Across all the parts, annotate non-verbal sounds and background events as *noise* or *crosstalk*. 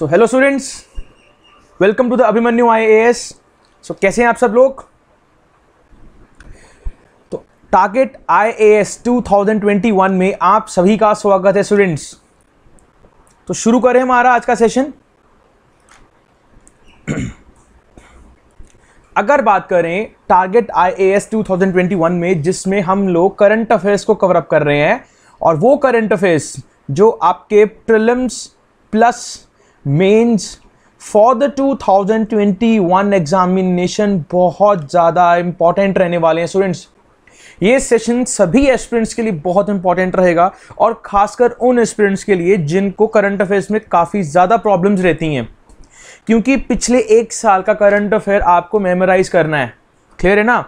So hello students welcome to the Abhimanyu I so कैसे हैं आप सब लोग तो target I A S two thousand twenty one में आप सभी का स्वागत है स्टूडेंट्स तो शुरू करें हमारा आज का सेशन अगर बात करें target I A S two thousand twenty one में जिसमें हम लोग करंट अफेयर्स को कवर अप कर रहे हैं और वो करंट अफेयर्स जो आपके prelims plus mains for the 2021 examination बहुत ज़्यादा इंपॉर्टेंट रहने वाले हैं स्टूडेंट्स ये सेशन सभी एस्पिरेंट्स के लिए बहुत इंपॉर्टेंट रहेगा और खासकर उन एस्पिरेंट्स के लिए जिनको करंट अफेयर्स में काफ़ी ज़्यादा प्रॉब्लम्स रहती हैं क्योंकि पिछले एक साल का करंट अफेयर आपको मेमोराइज करना है क्लियर है ना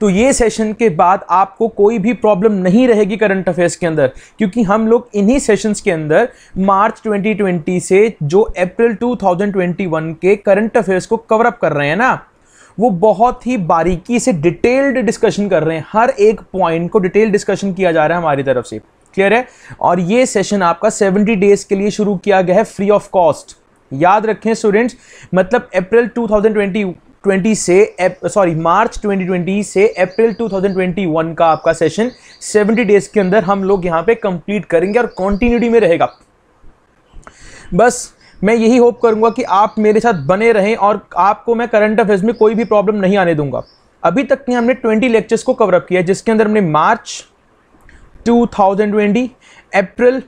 तो ये सेशन के बाद आपको कोई भी प्रॉब्लम नहीं रहेगी करंट अफेयर्स के अंदर क्योंकि हम लोग इन्हीं सेशंस के अंदर मार्च 2020 से जो अप्रैल 2021 के करंट अफेयर्स को कवर अप कर रहे हैं ना वो बहुत ही बारीकी से डिटेल्ड डिस्कशन कर रहे हैं हर एक पॉइंट को डिटेल डिस्कशन किया जा रहा है हमारी तरफ से क्लियर है और ये सेशन आपका 70 डेज के लिए शुरू किया गया है फ्री ऑफ कॉस्ट याद रखें स्टूडेंट्स मतलब अप्रैल 2020 2020 से सॉरी मार्च 2020 से अप्रैल 2021 का आपका सेशन 70 डेज के अंदर हम लोग यहां पे कंप्लीट करेंगे और कॉन्टिन्यूटी में रहेगा बस मैं यही होप करूंगा कि आप मेरे साथ बने रहें और आपको मैं करंट अफेयर्स में कोई भी प्रॉब्लम नहीं आने दूंगा अभी तक ने हमने 20 लेक्चर्स को कवर अप किया जिसके अंदर हमने मार्च 2020 अप्रैल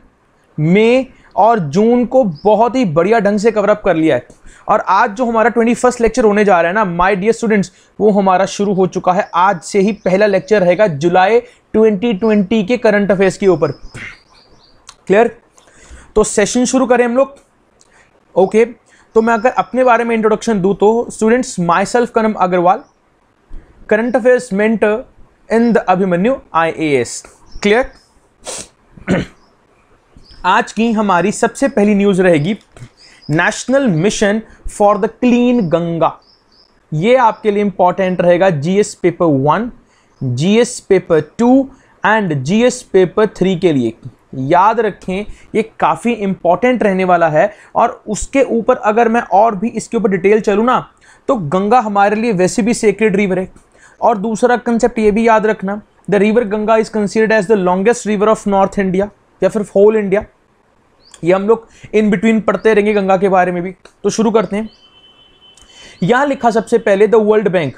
मई और जून को बहुत ही बढ़िया ढंग से कवरअप कर लिया है और आज जो हमारा ट्वेंटी फर्स्ट लेक्चर होने जा रहा है ना माय डियर स्टूडेंट्स वो हमारा शुरू हो चुका है आज से ही पहला लेक्चर रहेगा जुलाई 2020 के करंट अफेयर्स के ऊपर क्लियर तो सेशन शुरू करें हम लोग ओके तो मैं अगर अपने बारे में इंट्रोडक्शन दूँ तो स्टूडेंट्स माई सेल्फ कनम Agrawal current affairs mentor in the Abhimanyu I A S clear आज की हमारी सबसे पहली न्यूज रहेगी national mission for the clean Ganga ये आपके लिए इंपॉर्टेंट रहेगा GS paper one GS paper two and GS paper three के लिए याद रखें ये काफ़ी इंपॉर्टेंट रहने वाला है और उसके ऊपर अगर मैं और भी इसके ऊपर डिटेल चलूँ ना तो गंगा हमारे लिए वैसे भी सेक्रेड रिवर है और दूसरा कंसेप्ट ये भी याद रखना the river Ganga is considered as the longest river of north India या फिर होल इंडिया ये हम लोग इन बिटवीन पढ़ते रहेंगे गंगा के बारे में भी तो शुरू करते हैं यहां लिखा सबसे पहले the world bank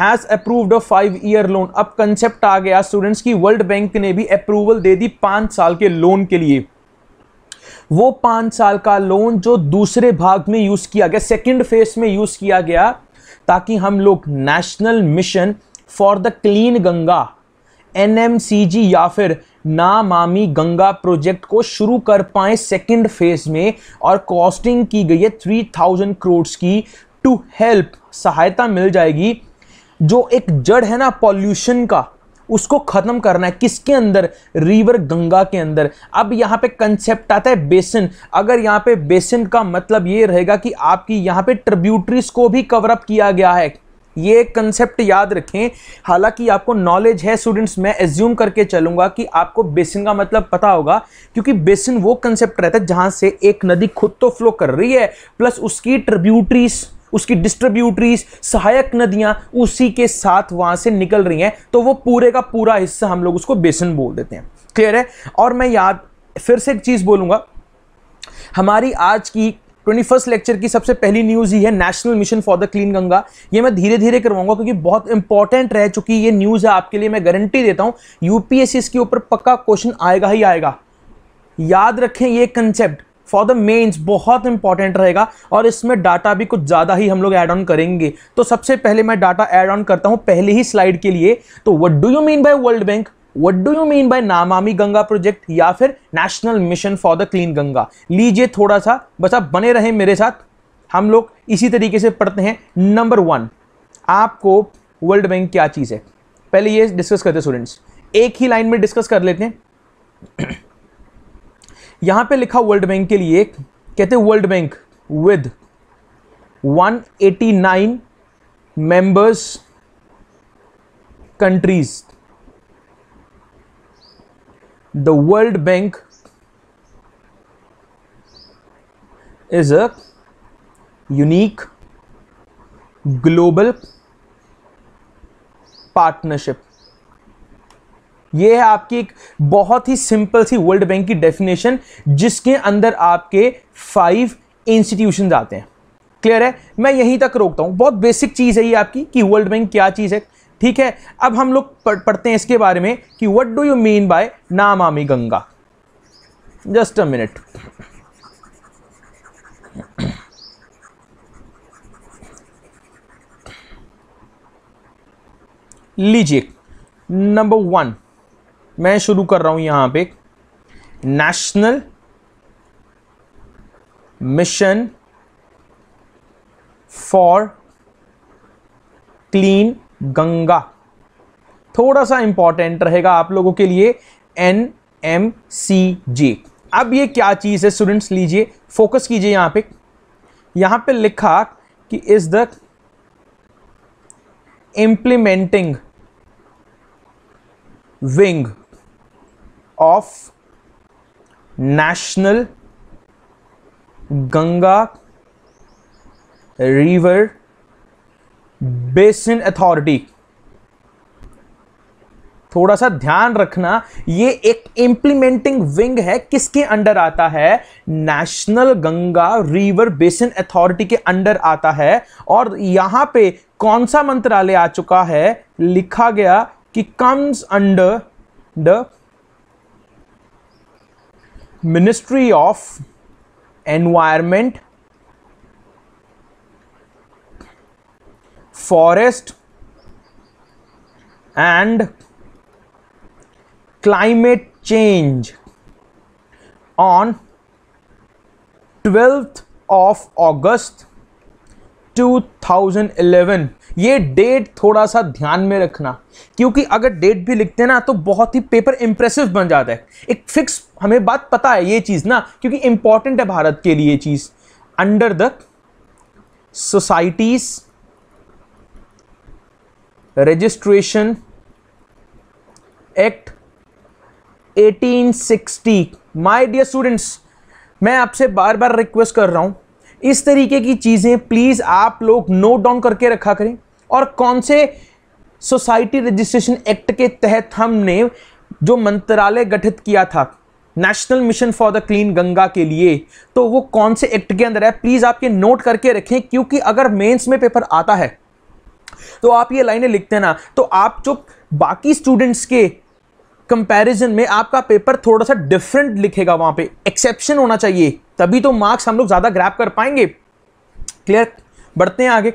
has approved a five year loan अब कंसेप्ट आ गया स्टूडेंट्स की वर्ल्ड बैंक ने भी अप्रूवल दे दी पांच साल के लोन के लिए वो पांच साल का लोन जो दूसरे भाग में यूज़ किया गया सेकेंड फेज में यूज़ किया गया ताकि हम लोग national mission for the clean Ganga एन या फिर नामामी गंगा प्रोजेक्ट को शुरू कर पाए सेकंड फेज में और कॉस्टिंग की गई है थ्री थाउजेंड करोड़ की टू हेल्प सहायता मिल जाएगी जो एक जड़ है ना पॉल्यूशन का उसको खत्म करना है किसके अंदर रिवर गंगा के अंदर अब यहाँ पे कंसेप्ट आता है बेसिन अगर यहाँ पे बेसिन का मतलब ये रहेगा कि आपकी यहाँ पे ट्रिब्यूटरीज को भी कवरअप किया गया है ये कंसेप्ट याद रखें हालांकि आपको नॉलेज है स्टूडेंट्स मैं एज्यूम करके चलूंगा कि आपको बेसिन का मतलब पता होगा क्योंकि बेसिन वो कंसेप्ट रहता है जहां से एक नदी खुद तो फ्लो कर रही है प्लस उसकी ट्रिब्यूटरीज उसकी डिस्ट्रीब्यूटरीज सहायक नदियां उसी के साथ वहां से निकल रही हैं तो वो पूरे का पूरा हिस्सा हम लोग उसको बेसन बोल देते हैं क्लियर है और मैं याद फिर से एक चीज़ बोलूँगा हमारी आज की ट्वेंटी फर्स्ट लेक्चर की सबसे पहली न्यूज़ ही है national mission for the clean Ganga ये मैं धीरे धीरे करवाऊंगा क्योंकि बहुत इंपॉर्टेंट रह चुकी ये न्यूज़ है आपके लिए मैं गारंटी देता हूं यूपीएससी इसके ऊपर पक्का क्वेश्चन आएगा ही आएगा याद रखें ये कंसेप्ट फॉर द मेन्स बहुत इंपॉर्टेंट रहेगा और इसमें डाटा भी कुछ ज़्यादा ही हम लोग एड ऑन करेंगे तो सबसे पहले मैं डाटा एड ऑन करता हूं पहले ही स्लाइड के लिए तो what do you mean by world bank what do you mean by Namami Ganga project या फिर national mission for the clean Ganga लीजिए थोड़ा सा बस आप बने रहे मेरे साथ हम लोग इसी तरीके से पढ़ते हैं नंबर वन आपको वर्ल्ड बैंक क्या चीज़ है पहले ये डिस्कस करते स्टूडेंट्स एक ही लाइन में डिस्कस कर लेते हैं *clears throat* यहां पे लिखा वर्ल्ड बैंक के लिए कहते world bank with 189 members countries the World Bank is a unique global partnership ये है आपकी एक बहुत ही सिंपल सी वर्ल्ड बैंक की डेफिनेशन जिसके अंदर आपके फाइव इंस्टीट्यूशन आते हैं क्लियर है मैं यहीं तक रोकता हूं बहुत बेसिक चीज़ है ये आपकी कि वर्ल्ड बैंक क्या चीज़ है ठीक है अब हम लोग पढ़ते हैं इसके बारे में कि what do you mean by Namami Ganga just a minute लीजिए नंबर वन मैं शुरू कर रहा हूं यहां पे national mission for clean Ganga थोड़ा सा इंपॉर्टेंट रहेगा आप लोगों के लिए एन एम सी जे अब ये क्या चीज़ है स्टूडेंट्स लीजिए फोकस कीजिए यहां पे यहां पे लिखा कि is the implementing wing of national Ganga river basin authority थोड़ा सा ध्यान रखना ये एक इंप्लीमेंटिंग विंग है किसके अंडर आता है national Ganga river basin authority के अंडर आता है और यहां पे कौन सा मंत्रालय आ चुका है लिखा गया कि comes under the ministry of environment forest and climate change on twelfth of thousand 2011 ये डेट थोड़ा सा ध्यान में रखना क्योंकि अगर डेट भी लिखते हैं ना तो बहुत ही पेपर इंप्रेसिव बन जाता है एक फिक्स हमें बात पता है ये चीज़ ना क्योंकि इंपॉर्टेंट है भारत के लिए चीज़ under the societies registration act 1860 my dear students मैं आपसे बार बार रिक्वेस्ट कर रहा हूँ इस तरीके की चीज़ें प्लीज़ आप लोग नोट डाउन करके रखा करें और कौन से सोसाइटी रजिस्ट्रेशन एक्ट के तहत हमने जो मंत्रालय गठित किया था national mission for the clean Ganga के लिए तो वो कौन से एक्ट के अंदर है प्लीज़ आप ये नोट करके रखें क्योंकि अगर मेंस में पेपर आता है तो आप ये लाइनें लिखते हैं ना तो आप जो बाकी स्टूडेंट्स के कंपैरिजन में आपका पेपर थोड़ा सा डिफरेंट लिखेगा वहां पे एक्सेप्शन होना चाहिए तभी तो मार्क्स हम लोग ज़्यादा ग्रैप कर पाएंगे क्लियर बढ़ते हैं आगे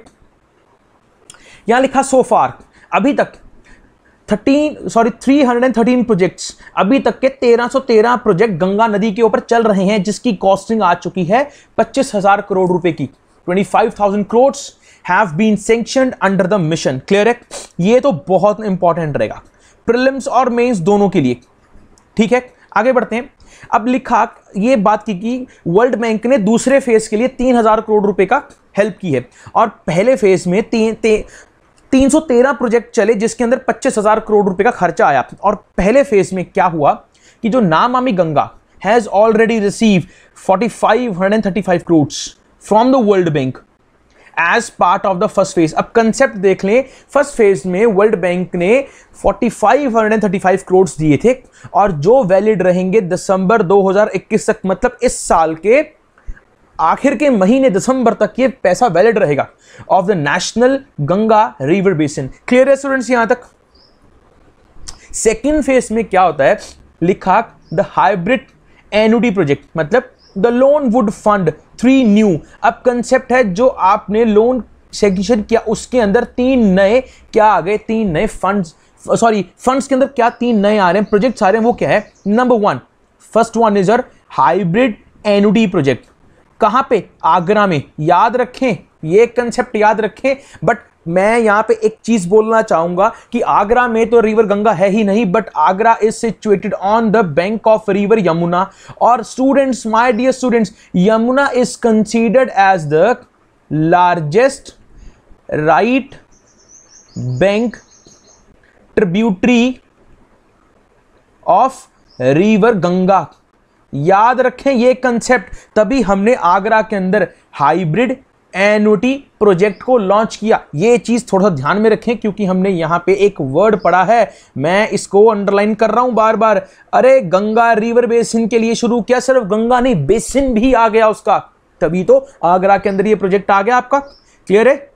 यहां लिखा फार अभी तक thirteen sorry three hundred and thirteen projects अभी तक के तेरह सौ तेरह प्रोजेक्ट गंगा नदी के ऊपर चल रहे हैं जिसकी कॉस्टिंग आ चुकी है पच्चीस हजार करोड़ रुपए की twenty five thousand crore have been sanction under the mission clear है ये तो बहुत इंपॉर्टेंट रहेगा प्रिलिम्स और मेन्स दोनों के लिए ठीक है आगे बढ़ते हैं अब लिखा ये बात की कि वर्ल्ड बैंक ने दूसरे फेज के लिए तीन हजार करोड़ रुपए का हेल्प की है और पहले फेज में तीन ते, तीन सौ तेरह प्रोजेक्ट चले जिसके अंदर पच्चीस हजार करोड़ रुपए का खर्चा आया और पहले फेज में क्या हुआ कि जो Namami Ganga has already receive forty five hundred thirty five crore from the world bank as part of the first phase अब कंसेप्ट देख लें फर्स्ट फेज में वर्ल्ड बैंक ने 4535 करोड़ दिए थे और जो वैलिड रहेंगे दिसंबर 2021 तक मतलब इस साल के आखिर के महीने दिसंबर तक ये पैसा वैलिड रहेगा of the national Ganga river basin clear है स्टूडेंट्स यहां तक सेकेंड फेज में क्या होता है लिखा द हाइब्रिड एनओडी प्रोजेक्ट मतलब the loan would fund three new अब कंसेप्ट है जो आपने लोन सेक्शन किया उसके अंदर तीन नए क्या आ गए तीन नए फंड्स सॉरी फंड्स के अंदर क्या तीन नए आ रहे हैं प्रोजेक्ट्स आ रहे हैं वो क्या है number one first one is uh hybrid annuity project कहाँ पे आगरा में याद रखें ये कंसेप्ट याद रखें बट मैं यहां पे एक चीज बोलना चाहूंगा कि आगरा में तो रिवर गंगा है ही नहीं but Agra is situated on the bank of river Yamuna और students my dear students Yamuna is considered as the largest right bank tributary of river Ganga याद रखें ये कंसेप्ट तभी हमने आगरा के अंदर हाइब्रिड एन प्रोजेक्ट को लॉन्च किया ये चीज़ थोड़ा ध्यान में रखें क्योंकि हमने यहां पे एक वर्ड पढ़ा है मैं इसको अंडरलाइन कर रहा हूं बार बार अरे गंगा रिवर बेसिन के लिए शुरू किया सिर्फ गंगा नहीं बेसिन भी आ गया उसका तभी तो आगरा के अंदर ये प्रोजेक्ट आ गया आपका क्लियर है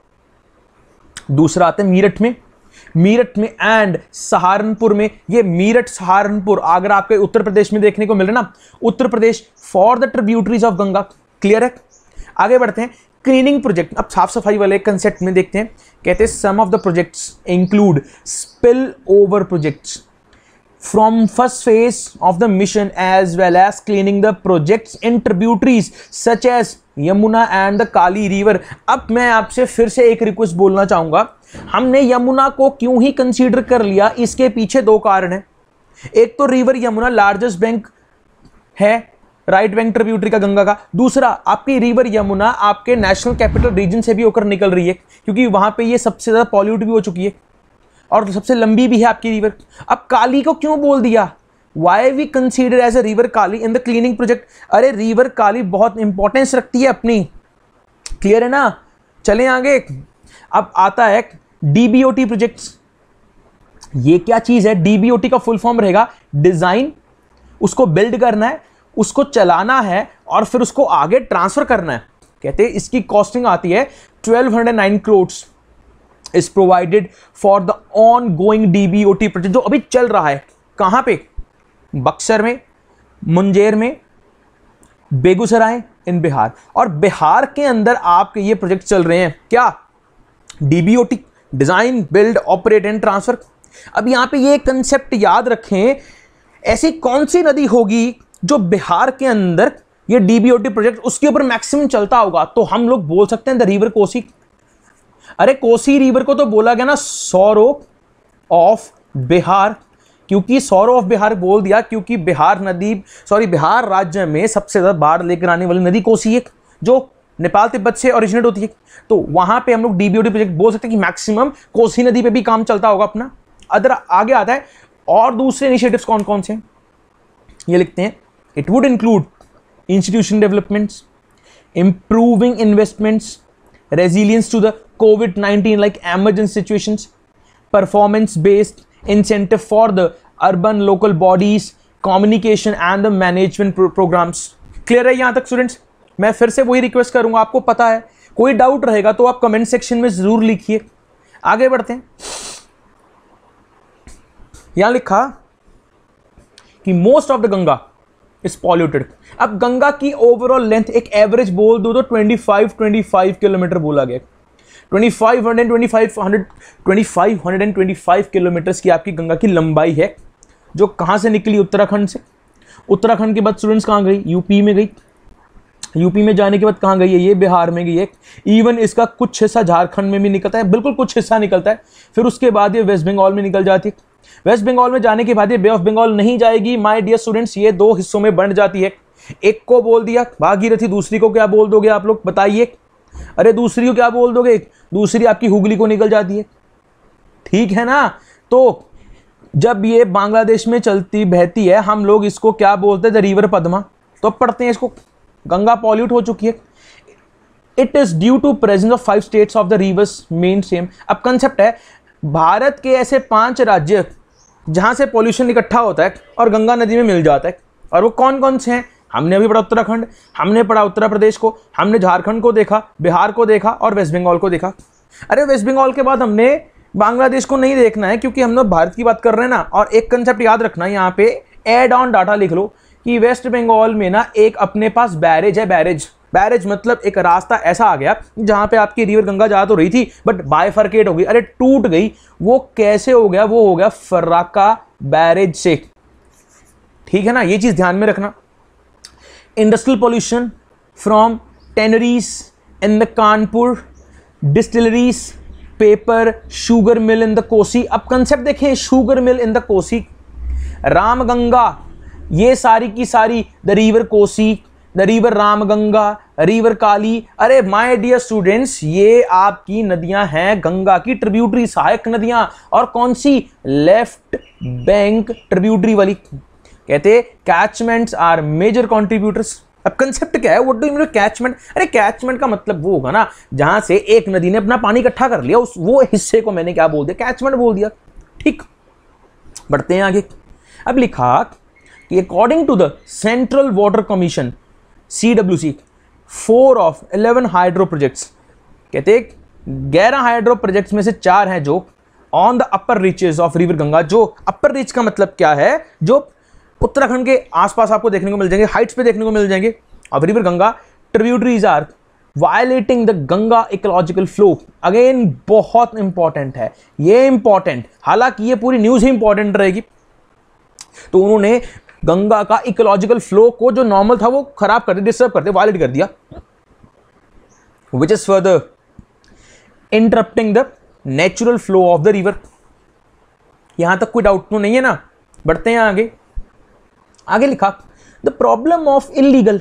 दूसरा आता है मीरठ में मीरठ में एंड सहारनपुर में ये मीरठ सहारनपुर आगरा आपके उत्तर प्रदेश में देखने को मिल रहा ना Uttar Pradesh for the tributaries of Ganga clear है आगे बढ़ते हैं क्लीनिंग प्रोजेक्ट अब साफ सफाई वाले कंसेप्ट में देखते हैं कहते हैं some of the projects include spill over projects from first phase of the mission as well as cleaning the projects in tributaries such as Yamuna and the Kali river अब मैं आपसे फिर से एक रिक्वेस्ट बोलना चाहूंगा हमने यमुना को क्यों ही कंसीडर कर लिया इसके पीछे दो कारण है एक तो रिवर यमुना लार्जेस्ट बैंक है राइट वैंग ट्रिब्यूटरी का गंगा का दूसरा आपकी रिवर यमुना आपके नेशनल कैपिटल रीजन से भी होकर निकल रही है क्योंकि वहां पे ये सबसे ज़्यादा पॉल्यूट भी हो चुकी है और सबसे लंबी भी है आपकी रिवर अब काली को क्यों बोल दिया why we consider as a river Kali in the cleaning project अरे रिवर काली बहुत इंपॉर्टेंस रखती है अपनी क्लियर है ना चले आगे अब आता है डीबीओटी प्रोजेक्ट ये क्या चीज़ है डीबीओटी का फुल फॉर्म रहेगा डिज़ाइन उसको बिल्ड करना है उसको चलाना है और फिर उसको आगे ट्रांसफ़र करना है कहते हैं इसकी कॉस्टिंग आती है twelve hundred nine crores is provided for the on going DBOT T project जो अभी चल रहा है कहां पे बक्सर में मुंजेर में बेगूसराय इन बिहार और बिहार के अंदर आपके ये प्रोजेक्ट चल रहे हैं क्या DBOT design build operate and transfer अब यहां पे ये कंसेप्ट याद रखें ऐसी कौन सी नदी होगी जो बिहार के अंदर ये डीबीओटी प्रोजेक्ट उसके ऊपर मैक्सिमम चलता होगा तो हम लोग बोल सकते हैं द रिवर कोसी अरे कोसी रिवर को तो बोला गया ना सौरो ऑफ बिहार क्योंकि सौरो ऑफ बिहार बोल दिया क्योंकि बिहार नदी सॉरी बिहार राज्य में सबसे ज़्यादा बाढ़ लेकर आने वाली नदी कोसी एक जो नेपाल तिब्बत से ओरिजिनेट होती है तो वहां पे हम लोग डीबीओडी प्रोजेक्ट बोल सकते हैं कि मैक्सिमम कोसी नदी पे भी काम चलता होगा अपना अदर आगे आता है और दूसरे इनिशिएटिव्स कौन कौन से हैं ये लिखते हैं It would include institution developments, improving investments, resilience to the COVID 19 like emergency situations, performance based incentive for the urban local bodies, communication and the management pro programs. Clear है यहाँ तक स्टूडेंट्स मैं फिर से वही रिक्वेस्ट करूँगा आपको पता है कोई डाउट रहेगा तो आप कमेंट सेक्शन में ज़रूर लिखिए आगे बढ़ते हैं यहाँ लिखा कि most of the Ganga is polluted अब गंगा की ओवरऑल लेंथ एक एवरेज बोल दो तो 25 25 किलोमीटर बोला गया 2525 125 25 125 किलोमीटर्स की आपकी गंगा की लंबाई है जो कहाँ से निकली उत्तराखंड से उत्तराखंड के बाद स्टूडेंट्स कहाँ गई यूपी में गई यूपी में जाने के बाद कहाँ गई है ये बिहार में गई है इवन इसका कुछ हिस्सा झारखंड में भी निकलता है बिल्कुल कुछ हिस्सा निकलता है फिर उसके बाद ये वेस्ट बंगाल में निकल जाती है वेस्ट बंगाल में जाने की भांति बे ऑफ बंगाल नहीं जाएगी माय डियर स्टूडेंट्स ये दो हिस्सों में बंट जाती है एक को बोल दिया भागीरथी दूसरी को क्या बोल दोगे आप लोग बताइए अरे दूसरी को क्या बोल दोगे दूसरी आपकी हुगली को निकल जाती है ठीक है ना तो जब ये बांग्लादेश में चलती बहती है हम लोग इसको क्या बोलते हैं द रिवर पदमा तो पढ़ते हैं इसको गंगा पॉल्यूट हो चुकी है it is due to presence of five states of the rivers main same अब कंसेप्ट है भारत के ऐसे पांच राज्य जहाँ से पॉल्यूशन इकट्ठा होता है और गंगा नदी में मिल जाता है और वो कौन कौन से हैं हमने अभी पढ़ा उत्तराखंड हमने पढ़ा उत्तर प्रदेश को हमने झारखंड को देखा बिहार को देखा और वेस्ट बंगाल को देखा अरे वेस्ट बंगाल के बाद हमने बांग्लादेश को नहीं देखना है क्योंकि हम लोग भारत की बात कर रहे हैं ना और एक कंसेप्ट याद रखना यहाँ पे एड ऑन डाटा लिख लो कि वेस्ट बंगाल में ना एक अपने पास बैरेज है बैरेज बैरेज मतलब एक रास्ता ऐसा आ गया जहाँ पे आपकी रिवर गंगा जा तो रही थी बट बायफर्केट हो गई अरे टूट गई वो कैसे हो गया वो हो गया फर्राका बैरेज से ठीक है ना ये चीज़ ध्यान में रखना industrial pollution from tanneries in the Kanpur distilleries paper sugar mill in the Kosi अब कंसेप्ट देखें sugar mill in the Kosi Ramganga ये सारी की सारी the river Kosi the river Ramganga river Kali अरे माय डियर स्टूडेंट्स ये आपकी नदियां हैं गंगा की ट्रिब्यूटरी सहायक नदियां और कौन सी लेफ्ट बैंक ट्रिब्यूटरी वाली कहते कैचमेंट्स आर मेजर कॉन्ट्रीब्यूटर्स अब कंसेप्ट क्या है वट डू मीन कैचमेंट अरे कैचमेंट का मतलब वो होगा ना जहां से एक नदी ने अपना पानी इकट्ठा कर लिया उस वो हिस्से को मैंने क्या बोल दिया कैचमेंट बोल दिया ठीक बढ़ते हैं आगे अब लिखा कि according to the central water commission C W C four of eleven hydro projects कहते ग्यारह हाइड्रो प्रोजेक्ट्स में से चार हैं जो on the upper reaches of river Ganga जो अपर रीच का मतलब क्या है जो उत्तराखंड के आसपास आपको देखने को मिल जाएंगे हाइट्स पे देखने को मिल जाएंगे अब river Ganga tributaries are violating the Ganga ecological flow again बहुत इंपॉर्टेंट है ये इंपॉर्टेंट हालांकि ये पूरी न्यूज ही इंपॉर्टेंट रहेगी तो उन्होंने गंगा का इकोलॉजिकल फ्लो को जो नॉर्मल था वो खराब कर दिया डिस्टर्ब कर दिया वायलेट कर दिया which is further interrupting the natural flow of the river यहां तक कोई डाउट तो नहीं है ना बढ़ते हैं आगे आगे लिखा the problem of illegal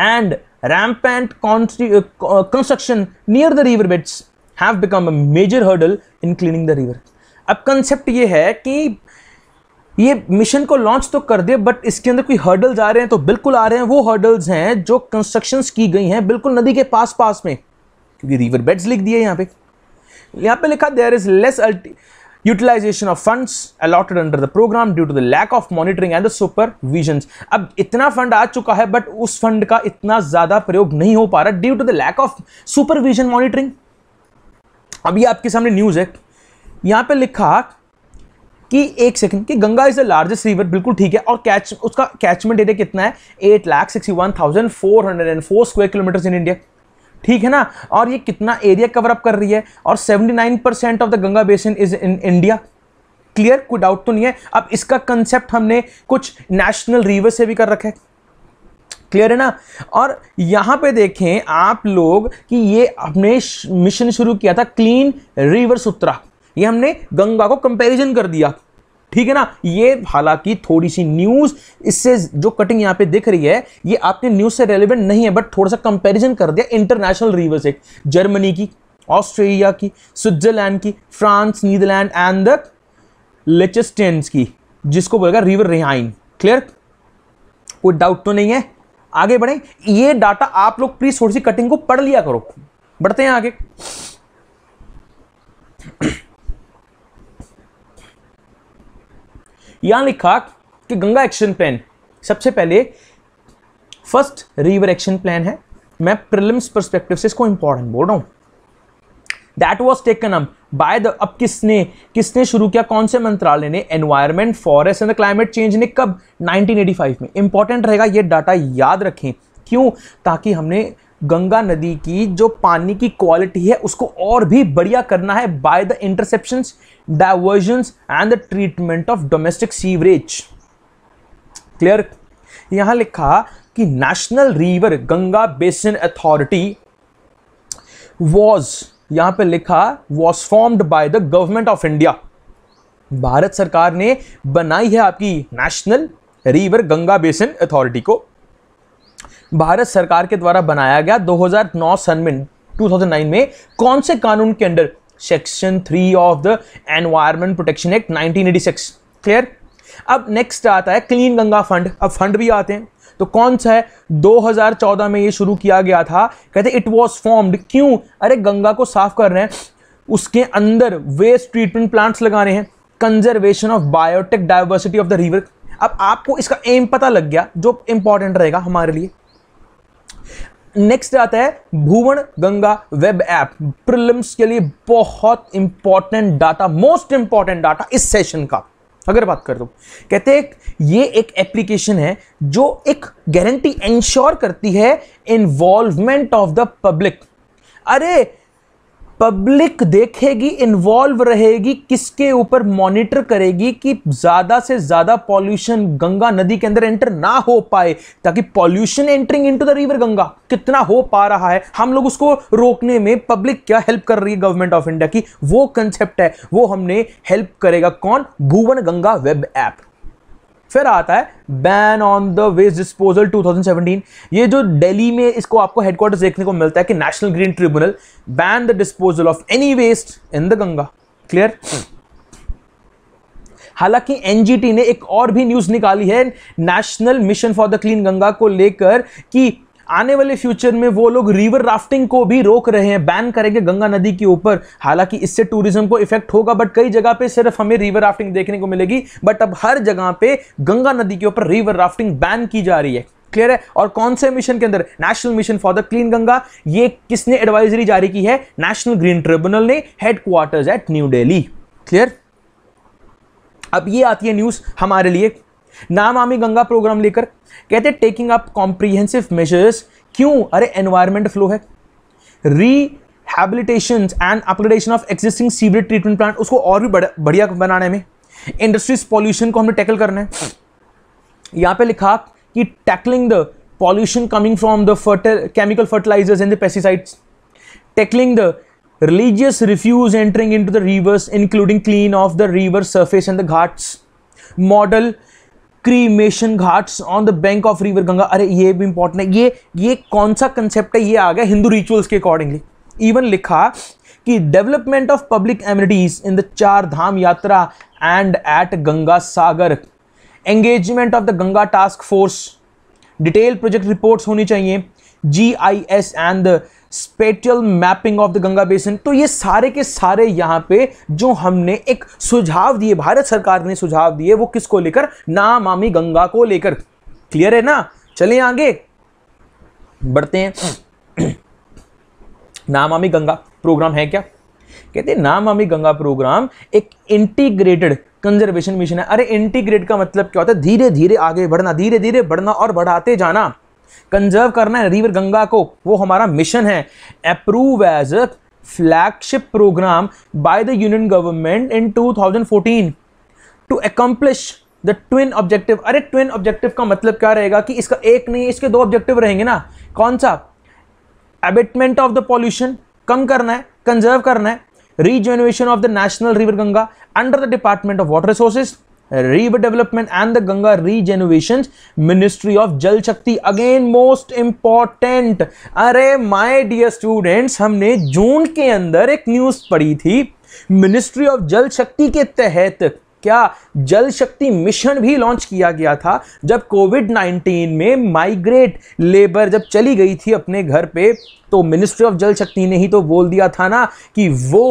and and construction near the river beds have become a major hurdle in cleaning the river अब कंसेप्ट ये है कि ये मिशन को लॉन्च तो कर दे बट इसके अंदर कोई हर्डल्स आ रहे हैं तो बिल्कुल आ रहे हैं वो हर्डल्स हैं जो कंस्ट्रक्शंस की गई हैं बिल्कुल नदी के पास पास में क्योंकि रिवर बेड्स लिख दिए यहाँ पे यहाँ पे लिखा there is less utilization of funds allotted under the program due to the lack of monitoring and the supervision अब इतना फंड आ चुका है बट उस फंड का इतना ज़्यादा प्रयोग नहीं हो पा रहा due to the lack of supervision monitoring अभी आपके सामने न्यूज़ है यहाँ पे लिखा कि एक सेकंड कि Ganga is the largest river बिल्कुल ठीक है और कैच उसका कैचमेंट एरिया कितना है eight lakh sixty one thousand four hundred and four square kilometres in India ठीक है ना और ये कितना एरिया कवर अप कर रही है और nine percent of the Ganga basin is in India clear कोई डाउट तो नहीं है अब इसका कंसेप्ट हमने कुछ नेशनल रिवर से भी कर रखे क्लियर है ना और यहाँ पे देखें आप लोग कि ये अपने मिशन शुरू किया था क्लीन रिवर सुत्रा ये हमने गंगा को कंपैरिजन कर दिया ठीक है ना ये हालांकि थोड़ी सी न्यूज इससे जो कटिंग यहां पे दिख रही है ये आपके न्यूज से रेलिवेंट नहीं है बट थोड़ा सा कंपैरिजन कर दिया इंटरनेशनल रिवर से जर्मनी की ऑस्ट्रेलिया की स्विट्जरलैंड की France Netherlands and the Liechtenstein की जिसको बोलेगा रिवर रिहाइन क्लियर कोई डाउट तो नहीं है आगे बढ़े ये डाटा आप लोग प्लीज थोड़ी सी कटिंग को पढ़ लिया करो बढ़ते हैं आगे यहां लिखा कि गंगा एक्शन प्लान सबसे पहले फर्स्ट रिवर एक्शन प्लान है मैं प्रिलिम्स परस्पेक्टिव से इसको इंपॉर्टेंट बोल रहा हूं that was taken up by the अब किसने किसने शुरू किया कौन से मंत्रालय ने environment forest and climate change ने कब 1985 में इंपॉर्टेंट रहेगा ये डाटा याद रखें क्यों ताकि हमने गंगा नदी की जो पानी की क्वालिटी है उसको और भी बढ़िया करना है by the interception diversion and the treatment of domestic sewerage clear यहां लिखा कि national river Ganga basin authority was यहां पे लिखा was formed by the government of India Bharat सरकार ने बनाई है आपकी national river Ganga basin authority को भारत सरकार के द्वारा बनाया गया 2009 सन में 2009 में कौन से कानून के under section three of the environment protection act 1986 clear अब नेक्स्ट आता है क्लीन गंगा फंड अब फंड भी आते हैं तो कौन सा है 2014 में ये शुरू किया गया था कहते इट वॉज फॉर्म्ड क्यों अरे गंगा को साफ कर रहे हैं उसके अंदर वेस्ट ट्रीटमेंट प्लांट्स रहे हैं conservation of biotech diversity of the river अब आपको इसका एम पता लग गया जो इंपॉर्टेंट रहेगा हमारे लिए नेक्स्ट आता है Bhuvan Ganga web app prelims के लिए बहुत important data most important data इस सेशन का अगर बात कर दो कहते हैं ये एक एप्लीकेशन है जो एक गारंटी इंश्योर करती है इन्वॉल्वमेंट ऑफ द पब्लिक अरे पब्लिक देखेगी इन्वॉल्व रहेगी किसके ऊपर मॉनिटर करेगी कि ज़्यादा से ज़्यादा पॉल्यूशन गंगा नदी के अंदर एंटर ना हो पाए ताकि pollution entering into the river Ganga कितना हो पा रहा है हम लोग उसको रोकने में पब्लिक क्या हेल्प कर रही है गवर्नमेंट ऑफ इंडिया की वो कंसेप्ट है वो हमने हेल्प करेगा कौन भुवन गंगा वेब ऐप फिर आता है ban on the waste disposal 2017 ये जो दिल्ली में इसको आपको हेडक्वार्टर देखने को मिलता है कि national green tribunal ban the disposal of any waste in the Ganga clear हालांकि एनजीटी ने एक और भी न्यूज निकाली है national mission for the clean Ganga को लेकर कि आने वाले फ्यूचर में वो लोग रिवर राफ्टिंग को भी रोक रहे हैं बैन करेंगे गंगा नदी के ऊपर हालांकि इससे टूरिज्म को इफेक्ट होगा बट कई जगह पे सिर्फ हमें रिवर राफ्टिंग देखने को मिलेगी बट अब हर जगह पे गंगा नदी के ऊपर रिवर राफ्टिंग बैन की जा रही है क्लियर है और कौन से मिशन के अंदर national mission for the clean Ganga ये किसने एडवाइजरी जारी की है नेशनल ग्रीन ट्रिब्यूनल ने headquarters at New Delhi clear अब ये आती है न्यूज हमारे लिए नाम आमी गंगा प्रोग्राम लेकर कहते टेकिंग अप कॉम्प्रीहेंसिव मेजर्स क्यों अरे एनवायरमेंट फ्लो है rehabilitation and upgradation of existing sewerage treatment plant उसको और भी बढ़िया बनाने में इंडस्ट्रीज पॉल्यूशन को हमें टैकल करना है यहाँ पे लिखा कि tackling the pollution coming from the fertile chemical fertilizers and the pesticides tackling the refuse entering into the rivers including clean of the river surface and the ghats model cremation ghats on the bank of river Ganga अरे ये भी important है ये ये कौन सा concept है ये आ गया हिंदू रिचुअल्स के अकॉर्डिंगली इवन लिखा कि development of public amenities in the Char Dham yatra and at Ganga Sagar engagement of the Ganga task force detail project reports होनी चाहिए G I S and the spatial mapping of the Ganga basin तो ये सारे के सारे यहाँ पे जो हमने एक सुझाव दिए भारत सरकार ने सुझाव दिए वो किसको लेकर नामामी गंगा को लेकर क्लियर है ना चले आगे बढ़ते हैं *clears throat* नामामी गंगा प्रोग्राम है क्या कहते नामामी गंगा प्रोग्राम एक इंटीग्रेटेड कंजर्वेशन मिशन है अरे इंटीग्रेट का मतलब क्या होता है धीरे धीरे आगे बढ़ना धीरे धीरे बढ़ना और बढ़ाते जाना कंजर्व करना है रिवर गंगा को वो हमारा मिशन है approve as a flagship programme by the union government in 2014 to accomplish the twin objective अरे ट्विन ऑब्जेक्टिव का मतलब क्या रहेगा कि इसका एक नहीं इसके दो ऑब्जेक्टिव रहेंगे ना कौन सा एबिटमेंट ऑफ द पॉल्यूशन कम करना है कंजर्व करना है regeneration of the national river Ganga under the department of water resources river and the the ganga regenerations ministry of Jal Shakti again most important अरे माई डियर स्टूडेंट्स हमने जून के अंदर एक न्यूज पढ़ी थी मिनिस्ट्री ऑफ जल शक्ति के तहत क्या जल शक्ति मिशन भी लॉन्च किया गया था जब कोविड 19 में माइग्रेट लेबर जब चली गई थी अपने घर पे तो मिनिस्ट्री ऑफ जल शक्ति ने ही तो बोल दिया था ना कि वो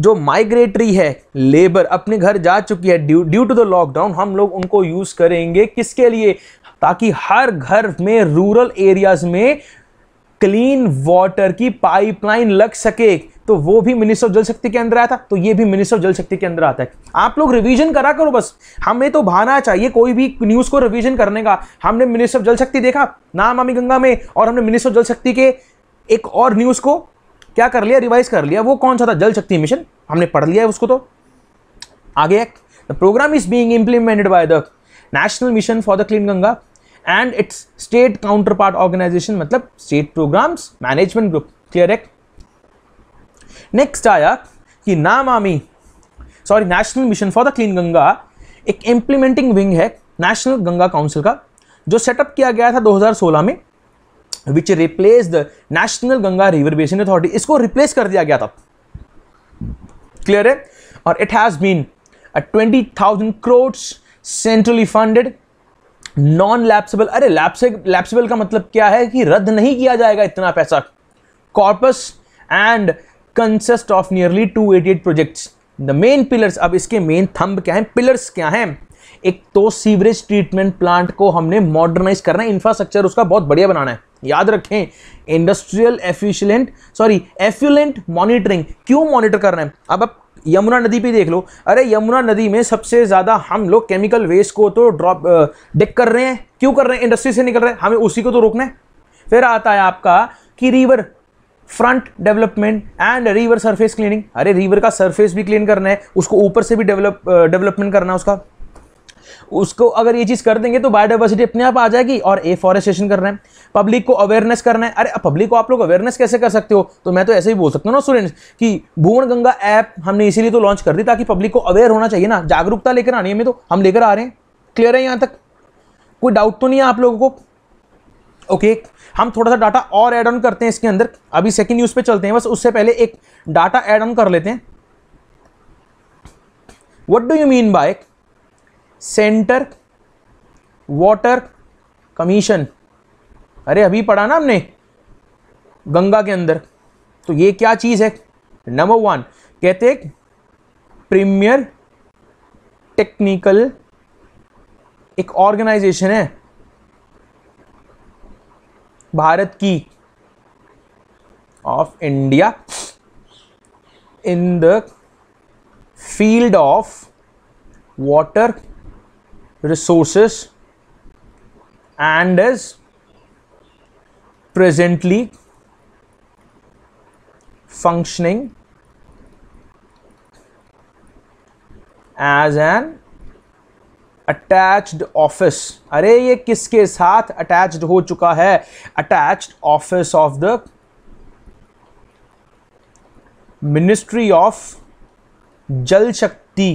जो माइग्रेटरी है लेबर अपने घर जा चुकी है due due to the lockdown हम लोग उनको यूज़ करेंगे किसके लिए ताकि हर घर में रूरल एरियाज में क्लीन वाटर की पाइपलाइन लग सके तो वो भी मिनिस्टर ऑफ जल शक्ति के अंदर आया था तो ये भी मिनिस्टर ऑफ जल शक्ति के अंदर आता है आप लोग रिवीजन करा करो बस हमें तो भाना चाहिए कोई भी न्यूज़ को रिवीजन करने का हमने मिनिस्टर ऑफ जल शक्ति देखा नाम आमी गंगा में और हमने मिनिस्टर ऑफ जल शक्ति के एक और न्यूज़ को क्या कर लिया रिवाइज कर लिया वो कौन सा था जल शक्ति मिशन हमने पढ़ लिया है उसको तो आगे एक the programme is being implemented by the national mission for the clean Ganga and its state counterpart organisation मतलब state programmes management group clear है नेक्स्ट आया कि Namami sorry national mission for the clean Ganga एक इम्प्लीमेंटिंग विंग है national Ganga council का जो setup किया गया था 2016 में which replace the national Ganga river basin authority इसको रिप्लेस कर दिया गया था क्लियर है और it has been twenty thousand crore centrally funded non lapsable अरे लैप्सेबल का मतलब क्या है कि रद्द नहीं किया जाएगा इतना पैसा corpus and consist of nearly two eighty eight project the main pillars अब इसके मेन थंब क्या है पिलर्स क्या है एक तो सीवरेज ट्रीटमेंट प्लांट को हमने मॉडर्नाइज करना है इंफ्रास्ट्रक्चर उसका बहुत बढ़िया बनाना है याद रखें industrial efficient sorry effluent monitoring क्यों मॉनिटर कर रहे हैं अब आप यमुना नदी पे देख लो अरे यमुना नदी में सबसे ज़्यादा हम लोग केमिकल वेस्ट को तो ड्रॉप डिक कर रहे हैं क्यों कर रहे हैं इंडस्ट्री से निकल रहे हैं हमें उसी को तो रोकना है फिर आता है आपका कि river front development and river surface cleaning अरे रिवर का सरफेस भी क्लीन करना है उसको ऊपर से भी डेवलप डेवलपमेंट करना है उसका उसको अगर ये चीज़ कर देंगे तो बायोडाइवर्सिटी अपने आप आ जाएगी और एफॉरेस्टेशन करना है पब्लिक को अवेयरनेस करना है अरे पब्लिक को आप लोग अवेयरनेस कैसे कर सकते हो तो मैं तो ऐसे ही बोल सकता हूँ ना स्टूडेंट्स कि भुवन गंगा ऐप हमने इसीलिए तो लॉन्च कर दी ताकि पब्लिक को अवेयर होना चाहिए ना जागरूकता लेकर आनी है हमें तो हम लेकर आ रहे हैं क्लियर है यहाँ तक कोई डाउट तो नहीं है आप लोगों को ओके okay, हम थोड़ा सा डाटा और एड ऑन करते हैं इसके अंदर अभी सेकंड न्यूज़ पे चलते हैं बस उससे पहले एक डाटा एड ऑन कर लेते हैं what do you mean by centre water commission अरे अभी पढ़ा ना हमने गंगा के अंदर तो ये क्या चीज़ है नंबर वन कहते प्रीमियर टेक्निकल एक ऑर्गेनाइजेशन है भारत की of India in the field of water resources and is presently functioning as an attached office अरे ये किसके साथ अटैच्ड हो चुका है attached office of the ministry of Jal Shakti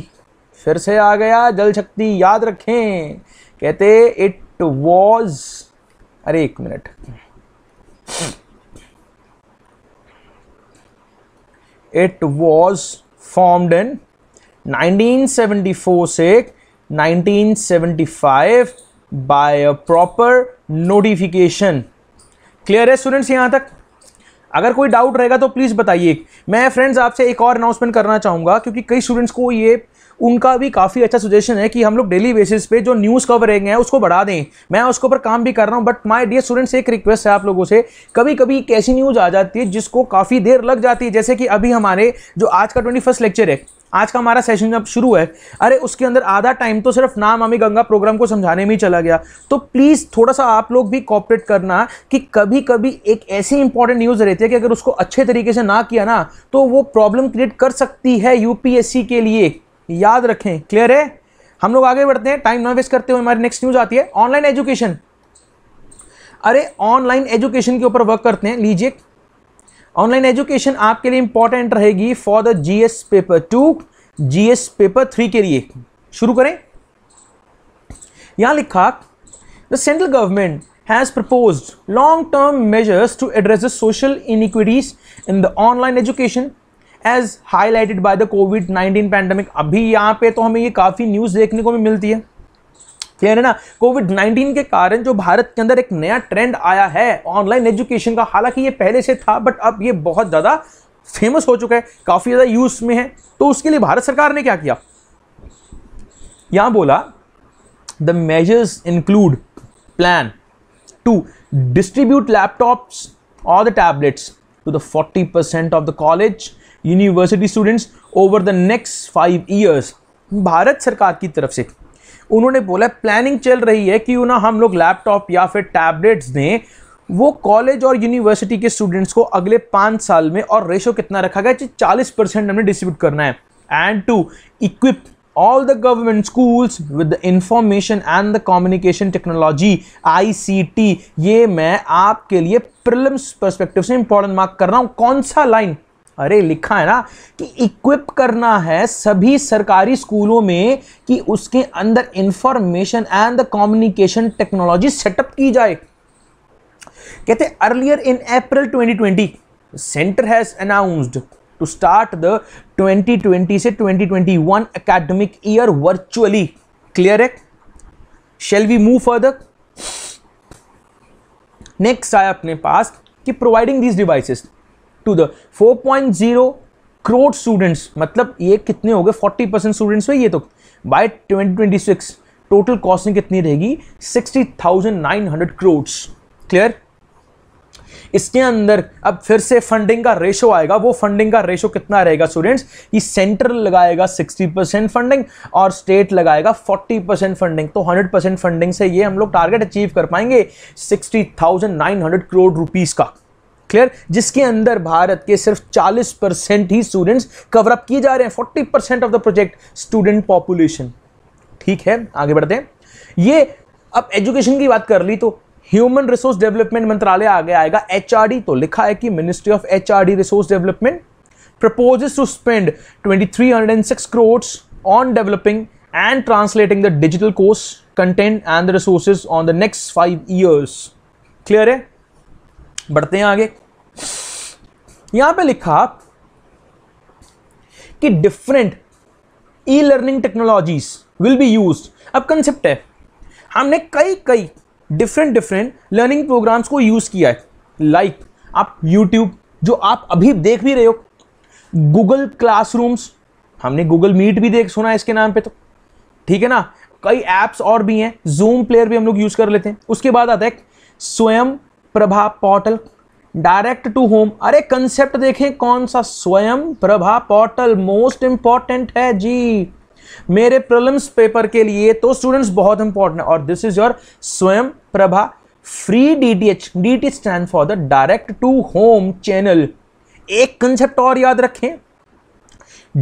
फिर से आ गया जल शक्ति याद रखें कहते इट वॉज अरे एक minute it was formed in 1974 से 1975 by a proper notification clear है स्टूडेंट्स यहां तक अगर कोई डाउट रहेगा तो प्लीज़ बताइए मैं फ्रेंड्स आपसे एक और अनाउंसमेंट करना चाहूंगा क्योंकि कई स्टूडेंट्स को ये उनका भी काफ़ी अच्छा सजेशन है कि हम लोग डेली बेसिस पे जो न्यूज़ कवरिंग है उसको बढ़ा दें मैं उसके ऊपर काम भी कर रहा हूँ बट माई डियर स्टूडेंट्स एक रिक्वेस्ट है आप लोगों से कभी कभी एक ऐसी न्यूज़ आ जाती है जिसको काफ़ी देर लग जाती है जैसे कि अभी हमारे जो आज का ट्वेंटी लेक्चर है आज का हमारा सेशन जब शुरू है अरे उसके अंदर आधा टाइम तो सिर्फ नाम अमी गंगा प्रोग्राम को समझाने में ही चला गया तो प्लीज़ थोड़ा सा आप लोग भी कॉपरेट करना कि कभी कभी एक ऐसी इंपॉर्टेंट न्यूज़ रहती है कि अगर उसको अच्छे तरीके से ना किया ना तो वो प्रॉब्लम क्रिएट कर सकती है यूपीएससी के लिए याद रखें क्लियर है हम लोग आगे बढ़ते हैं टाइम ना वेस्ट करते हुए हमारी नेक्स्ट न्यूज आती है ऑनलाइन एजुकेशन अरे ऑनलाइन एजुकेशन के ऊपर वर्क करते हैं लीजिए ऑनलाइन एजुकेशन आपके लिए इंपॉर्टेंट रहेगी for the GS paper two GS paper three के लिए शुरू करें यहां लिखा the central government has propose long term measures to address the social inequities in the online education as highlighted by the Covid 19 pandemic अभी यहाँ पे तो हमें ये काफ़ी न्यूज़ देखने को भी मिलती है क्लियर है ना कोविड 19 के कारण जो भारत के अंदर एक नया ट्रेंड आया है ऑनलाइन एजुकेशन का हालांकि ये पहले से था बट अब ये बहुत ज़्यादा फेमस हो चुका है काफ़ी ज़्यादा यूज में है तो उसके लिए भारत सरकार ने क्या किया यहाँ बोला the measures include plan to distribute laptops और the tablets to the forty percent of the college university students over the next five years Bharat सरकार की तरफ से उन्होंने बोला प्लानिंग चल रही है कि ना हम लोग लैपटॉप या फिर टैबलेट्स दें वो कॉलेज और यूनिवर्सिटी के स्टूडेंट्स को अगले पाँच साल में और रेशो कितना रखा गया चालीस परसेंट हमने डिस्ट्रीब्यूट करना है and to equip all the government schools with the information and the communication technology ICT ये मैं आपके लिए प्रिलिम्स परस्पेक्टिव से इंपॉर्टेंट मार्क कर रहा हूँ कौन सा लाइन अरे लिखा है ना कि इक्विप करना है सभी सरकारी स्कूलों में कि उसके अंदर information and the communication technology setup की जाए कहते earlier in April 2020 centre has announced to start the 2020 से 2021 एकेडमिक ईयर वर्चुअली क्लियर है shall we move further next आया अपने पास कि providing these devices to the 4.0 crore students मतलब ये कितने हो गए 40 परसेंट स्टूडेंट्स हुए ये तो बाय 2026 टोटल कॉस्टिंग कितनी रहेगी 60,900 करोड़ क्लियर इसके अंदर अब फिर से फंडिंग का रेशो आएगा वो फंडिंग का रेशो कितना रहेगा स्टूडेंट्स ये सेंटर लगाएगा 60 परसेंट फंडिंग और स्टेट लगाएगा 40 परसेंट फंडिंग तो 100 परसेंट फंडिंग से ये हम लोग टारगेट अचीव कर पाएंगे 60,900 करोड़ रुपीस का क्लियर जिसके अंदर भारत के सिर्फ 40 परसेंट ही स्टूडेंट्स कवर अप किए जा रहे हैं 40 percent of the project student population ठीक है आगे बढ़ते हैं ये अब एजुकेशन की बात कर ली तो ह्यूमन रिसोर्स डेवलपमेंट मंत्रालय आगे आएगा एचआरडी तो लिखा है कि ministry of HRD resource development proposes to spend twenty three on developing and translating the digital course content and the resources on the next five years clear है बढ़ते हैं आगे यहां पे लिखा कि different e learning technologies will be use अब concept है हमने कई कई डिफरेंट डिफरेंट लर्निंग प्रोग्राम्स को यूज किया है लाइक like, आप यूट्यूब जो आप अभी देख भी रहे हो गूगल क्लासरूम्स हमने गूगल मीट भी देख सुना है इसके नाम पे तो ठीक है ना कई एप्स और भी हैं जूम प्लेयर भी हम लोग यूज कर लेते हैं उसके बाद आता है Swayam Prabha portal direct to home अरे कंसेप्ट देखें कौन सा स्वयं प्रभा पोर्टल मोस्ट इंपॉर्टेंट है जी मेरे प्रलम्स पेपर के लिए तो स्टूडेंट्स बहुत इंपॉर्टेंट है और this is your Swayam Prabha free DTH DT stand for the direct to home channel एक कंसेप्ट और याद रखें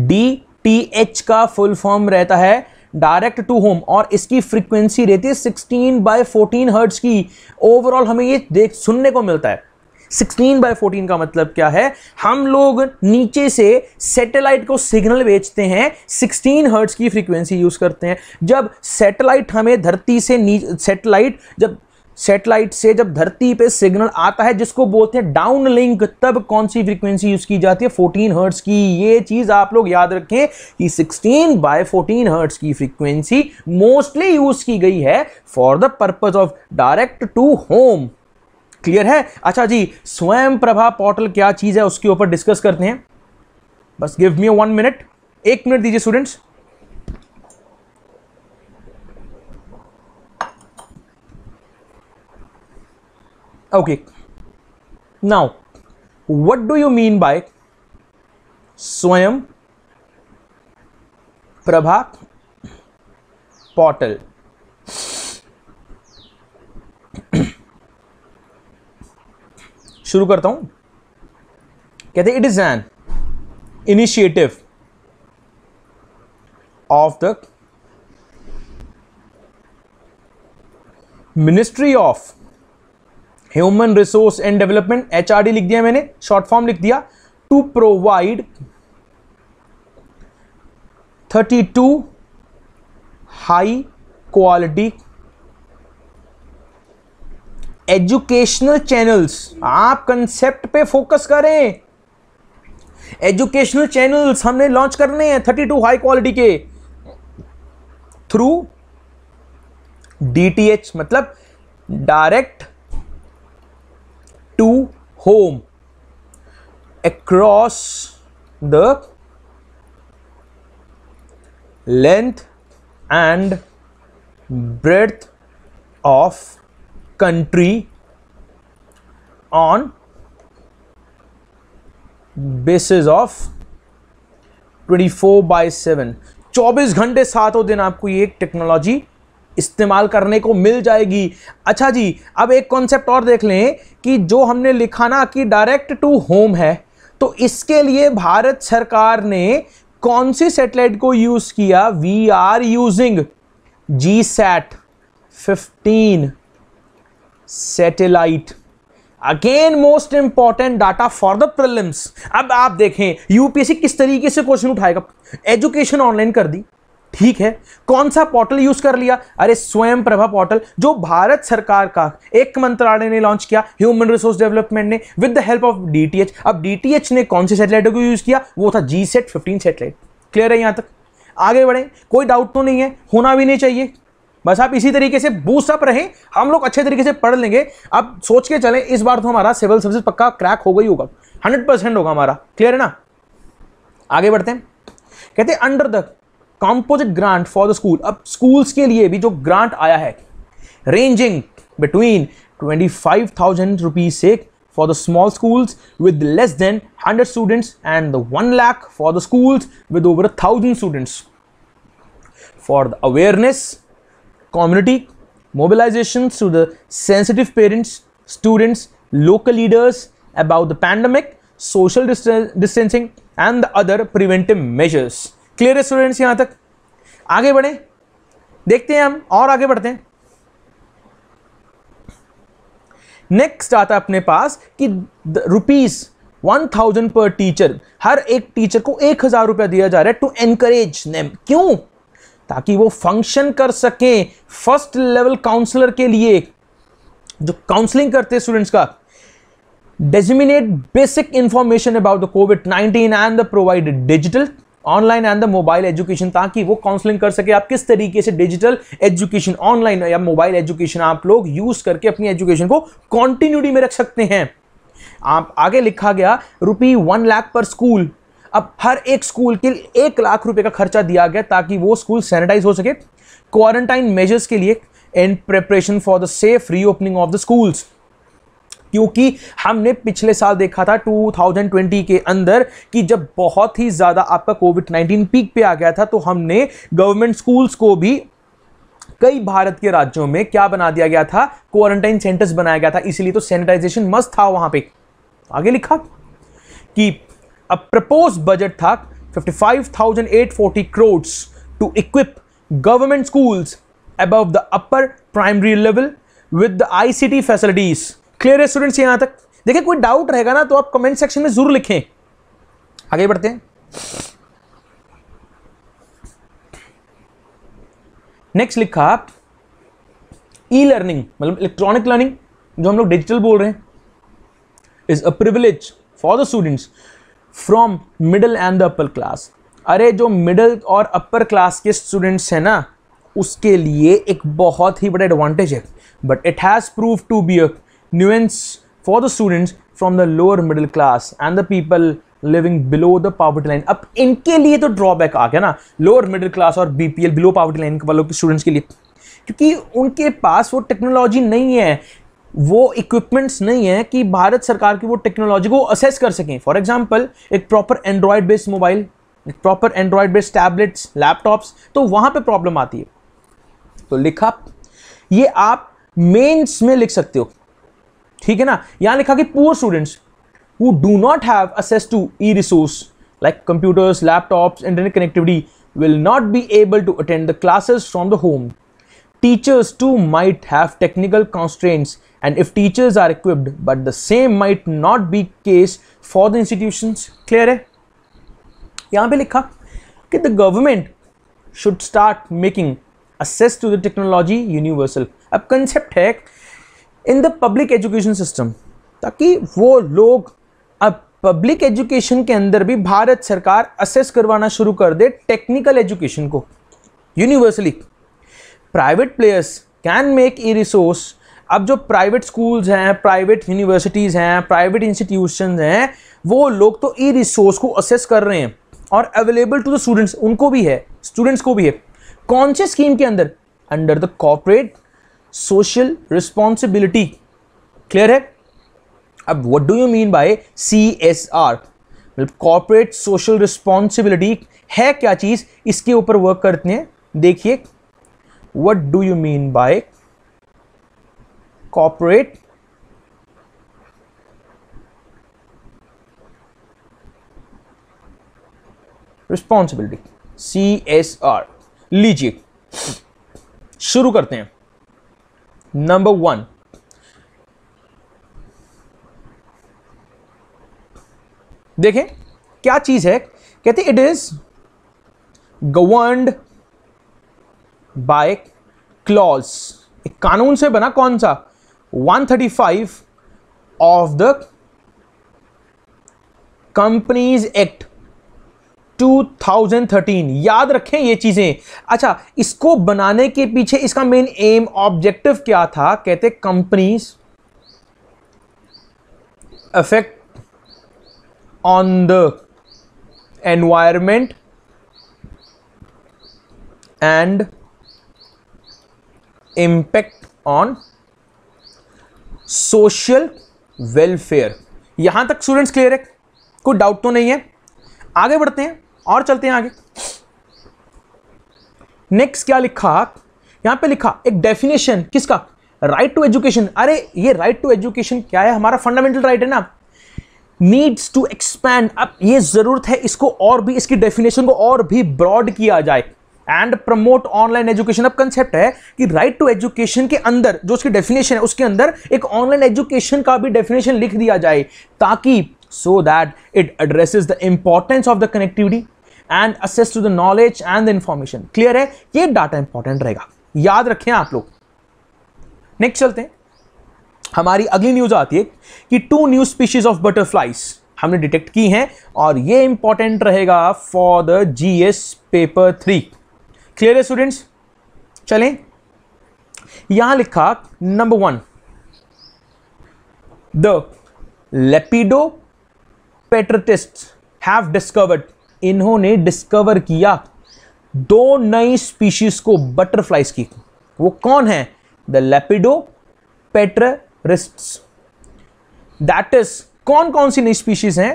डीटीएच का फुल फॉर्म रहता है डायरेक्ट टू होम और इसकी फ्रीक्वेंसी रहती है 16 बाय 14 हर्ट्ज की ओवरऑल हमें ये देख सुनने को मिलता है सिक्सटीन बाय फोर्टीन का मतलब क्या है हम लोग नीचे से सैटेलाइट को सिग्नल भेजते हैं सिक्सटीन हर्ट्स की फ्रीक्वेंसी यूज करते हैं जब सैटेलाइट हमें धरती से सैटेलाइट जब सेटेलाइट से जब धरती पे सिग्नल आता है जिसको बोलते हैं डाउन लिंक तब कौन सी फ्रीक्वेंसी यूज की जाती है 14 हर्ट्स की ये चीज आप लोग याद रखें कि 16 बाय 14 हर्ट्स की फ्रीक्वेंसी मोस्टली यूज की गई है for the purpose of direct to home clear है अच्छा जी स्वयं प्रभा पोर्टल क्या चीज है उसके ऊपर डिस्कस करते हैं बस गिव मी वन मिनट एक मिनट दीजिए students okay now what do you mean by Swayam Prabha portal शुरू करता हूं कहते it is an initiative of the ministry of human resource and development H लिख दिया मैंने शॉर्ट फॉर्म लिख दिया to provide thirty two high quality educational channels आप कंसेप्ट पे फोकस करें एजुकेशनल चैनल्स हमने लॉन्च करने हैं थर्टी टू हाई क्वालिटी के थ्रू डीटीएच मतलब direct to home across the length and breadth of country on basis of 24 by 7 24 घंटे सातों दिन आपको ये टेक्नोलॉजी इस्तेमाल करने को मिल जाएगी अच्छा जी अब एक कॉन्सेप्ट और देख लें कि जो हमने लिखा ना कि डायरेक्ट टू होम है तो इसके लिए भारत सरकार ने कौन सी सेटेलाइट को यूज़ किया we are using GSAT fifteen satellite again most important data for the prelims अब आप देखें यूपीएससी किस तरीके से क्वेश्चन उठाएगा एजुकेशन ऑनलाइन कर दी ठीक है कौन सा पोर्टल यूज कर लिया अरे स्वयं प्रभा पोर्टल जो भारत सरकार का एक मंत्रालय ने लॉन्च किया ह्यूमन रिसोर्स डेवलपमेंट ने with the help of DTH अब डीटीएच ने कौन से सेटेलाइटों को यूज किया वो था GSAT fifteen satellite clear है यहां तक आगे बढ़े कोई डाउट तो नहीं है होना भी नहीं चाहिए बस आप इसी तरीके से बूसअप रहें हम लोग अच्छे तरीके से पढ़ लेंगे अब सोच के चलें इस बार तो हमारा सिविल सर्विस पक्का क्रैक होगा ही होगा हंड्रेड परसेंट होगा हमारा क्लियर है ना आगे बढ़ते हैं कहते हैं under the composite grant for the school अब स्कूल्स के लिए भी जो ग्रांट आया है ranging between twenty five thousand rupees से for the small school with less than hundred students and the one lakh for the schools with over thousand students for the awareness community mobilization to the sensitive parents, students, local leaders about the pandemic, social distancing and the other preventive measures. clear hai students yahan tak aage badhe dekhte hain hum aur aage badhte hain next आता है अपने पास कि rupees one thousand per teacher हर एक teacher को एक हजार रुपया दिया जा रहा है टू एनकरेज नेम क्यों ताकि वो फंक्शन कर सकें फर्स्ट लेवल काउंसलर के लिए जो काउंसलिंग करते हैं स्टूडेंट्स का disseminate basic information about the Covid 19 and the provide digital online and the mobile education ताकि वो काउंसलिंग कर सके आप किस तरीके से डिजिटल एजुकेशन ऑनलाइन या मोबाइल एजुकेशन आप लोग यूज करके अपनी एजुकेशन को कॉन्टिन्यूटी में रख सकते हैं आप आगे लिखा गया रुपी वन लाख पर स्कूल अब हर एक स्कूल के एक लाख रुपए का खर्चा दिया गया ताकि वो स्कूल सैनिटाइज हो सके क्वारंटाइन मेजर्स के लिए and preparation for the safe reopening of the schools क्योंकि हमने पिछले साल देखा था 2020 के अंदर कि जब बहुत ही ज़्यादा आपका कोविड 19 पीक पे आ गया था तो हमने गवर्नमेंट स्कूल्स को भी कई भारत के राज्यों में क्या बना दिया गया था क्वारंटाइन सेंटर्स बनाया गया था इसीलिए तो सैनिटाइजेशन मस्त था वहां पे आगे लिखा कि अब प्रपोज बजट था 55,840 crore to equip government schools above the upper primary level with the ICT facilities clear है स्टूडेंट्स यहां तक देखिए कोई डाउट रहेगा ना तो आप कमेंट सेक्शन में जरूर लिखें आगे बढ़ते हैं नेक्स्ट लिखा आप ई लर्निंग मतलब इलेक्ट्रॉनिक लर्निंग जो हम लोग डिजिटल बोल रहे हैं is a privilege for the students from middle and the upper class अरे जो मिडल और अपर क्लास के स्टूडेंट्स हैं ना उसके लिए एक बहुत ही बड़ा एडवांटेज है but it has prove to be a nuisance for the students from the lower middle class and the people living below the poverty line अब इनके लिए तो ड्रॉबैक आ गया ना लोअर मिडिल क्लास और B P L below poverty line वालों के स्टूडेंट्स के लिए क्योंकि उनके पास वो टेक्नोलॉजी नहीं है वो इक्विपमेंट्स नहीं है कि भारत सरकार की वो टेक्नोलॉजी को असेस कर सकें फॉर एग्जाम्पल एक प्रॉपर एंड्रॉयड बेस्ड मोबाइल एक proper Android based tablets laptops तो वहां पे प्रॉब्लम आती है तो लिखा ये आप मेंस में लिख सकते हो ठीक है ना यहां लिखा कि poor students who do not have access to e resource like computers laptops internet connectivity will not be able to attend the classes from the home Teachers too might have technical constraints and if teachers are equipped but the same might not be case for the institutions. Clear है यहाँ पे लिखा कि the government should start making access to the technology universal. अब concept है in the public education system ताकि वो लोग अब पब्लिक एजुकेशन के अंदर भी भारत सरकार असेस करवाना शुरू कर दे टेक्निकल एजुकेशन को universally private players can make e resource अब जो प्राइवेट स्कूल्स हैं प्राइवेट यूनिवर्सिटीज़ हैं प्राइवेट इंस्टीट्यूशन हैं वो लोग तो ई e रिसोर्स को असेस कर रहे हैं और अवेलेबल टू द स्टूडेंट्स उनको भी है स्टूडेंट्स को भी है कौन से स्कीम के अंदर under the corporate social responsibility clear है अब what do you mean by C S R मतलब कॉपरेट सोशल रिस्पॉन्सिबिलिटी है क्या चीज़ इसके ऊपर वर्क करते हैं देखिए what do you mean by corporate responsibility C S R लीजिए शुरू करते हैं नंबर वन देखें क्या चीज है कहते it is governed by clause एक कानून से बना कौन सा 135 ऑफ द कंपनीज एक्ट 2013 याद रखें ये चीज़ें अच्छा इसको बनाने के पीछे इसका मेन एम ऑब्जेक्टिव क्या था कहते companies affect on the environment and impact on social welfare यहां तक स्टूडेंट्स क्लियर है कोई डाउट तो नहीं है आगे बढ़ते हैं और चलते हैं आगे नेक्स्ट क्या लिखा यहां पे लिखा एक डेफिनेशन किसका राइट टू एजुकेशन अरे ये राइट टू एजुकेशन क्या है हमारा फंडामेंटल राइट है ना नीड्स टू एक्सपैंड अब ये जरूरत है इसको और भी इसकी डेफिनेशन को और भी ब्रॉड किया जाए एंड प्रमोट ऑनलाइन एजुकेशन अब कंसेप्ट है कि राइट टू एजुकेशन के अंदर जो उसकी डेफिनेशन है उसके अंदर एक ऑनलाइन एजुकेशन का भी डेफिनेशन लिख दिया जाए ताकि so that it addresses the importance of the connectivity and access to the knowledge and the information clear है ये डाटा इंपॉर्टेंट रहेगा याद रखें आप लोग नेक्स्ट चलते हैं हमारी अगली न्यूज आती है कि two new species of butterflies हमने डिटेक्ट की हैं और ये इंपॉर्टेंट रहेगा for the GS paper three clear है स्टूडेंट्स चलें यहां लिखा number one the lepidopterist have discovered इन्होंने डिस्कवर किया दो नई स्पीशीज को बटरफ्लाइज की वो कौन है the lepidopterist that is कौन कौन सी नई स्पीशीज हैं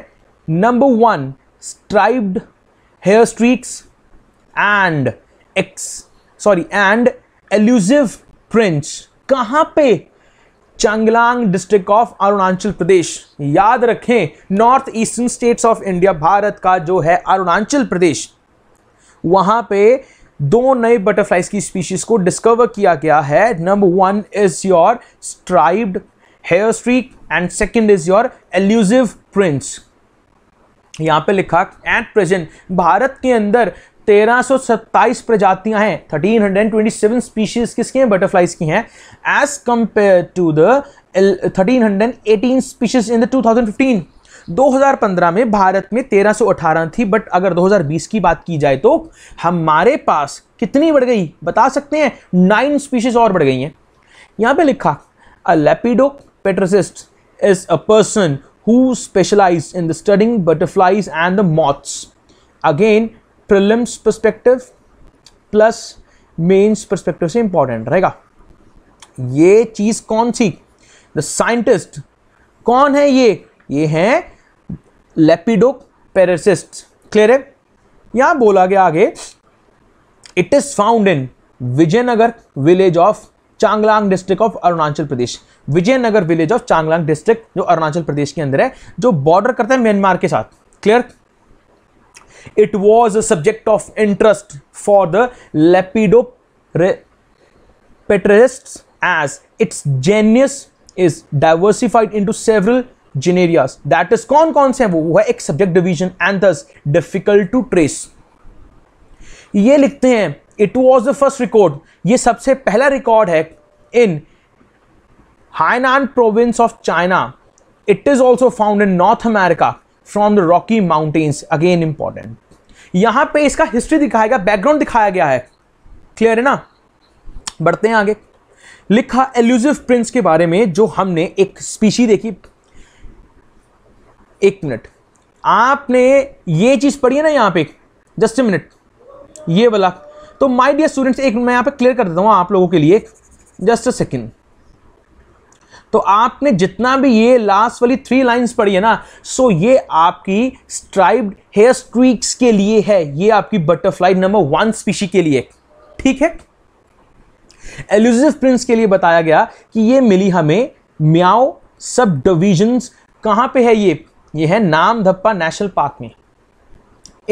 number one striped hair streaks and ex sorry and elusive prince कहां पे चांगलांग डिस्ट्रिक्ट ऑफ अरुणाचल प्रदेश याद रखें north eastern states of India Bharat का जो है अरुणाचल प्रदेश वहां पे दो नए बटरफ्लाइज की स्पीशीज को डिस्कवर किया गया है number one is your striped hair streak and second is your elusive prince यहां पे लिखा एट प्रेजेंट भारत के अंदर 1327 प्रजातियां हैं 1327 स्पीशीज किसकी हैं बटरफ्लाइज की हैं as compare to the 1318 species in the 2015 2015 में भारत में 1318 थी बट अगर 2020 की बात की जाए तो हमारे पास कितनी बढ़ गई बता सकते हैं नाइन स्पीशीज और बढ़ गई हैं यहाँ पे लिखा a lepidopterist is a person who specialise in the studying butterflies and the moths again prelims perspective plus mains perspective से इंपॉर्टेंट रहेगा ये चीज कौन सी द साइंटिस्ट कौन है ये ये है लेपिडोक पेरेसिस्ट क्लियर है यहां बोला गया आगे it is found in Vijaynagar village of Changlang district of Arunachal Pradesh Vijaynagar village of Changlang district जो अरुणाचल प्रदेश के अंदर है जो बॉर्डर करता है म्यांमार के साथ clear a subject of interest for the lepido the as it's its is diversified in to several genera that is कौन कौन से वो वो है एक subject division and thus difficult to trace ये लिखते हैं it was the first record ये सबसे पहला रिकॉर्ड है in Hainan province of China it is also found in North America from the Rocky Mountains again important यहां पे इसका हिस्ट्री दिखाया गया बैकग्राउंड दिखाया गया है क्लियर है ना बढ़ते हैं आगे लिखा एल्यूजिव प्रिंस के बारे में जो हमने एक स्पीशी देखी एक मिनट आपने ये चीज पढ़ी है ना यहां पे जस्ट ए मिनट ये वाला तो माय डियर स्टूडेंट्स एक मैं यहां पे क्लियर कर देता हूँ आप लोगों के लिए जस्ट अ सेकंड तो आपने जितना भी ये लास्ट वाली थ्री लाइंस पढ़ी है ना सो ये आपकी स्ट्राइब्ड हेयर स्ट्रीक्स के लिए है ये आपकी बटरफ्लाई नंबर वन स्पीशी के लिए ठीक है एल्यूजिव प्रिंस के लिए बताया गया कि ये मिली हमें म्याओ सब डिविजन्स कहां पे है ये ये है धप्पा नेशनल पार्क में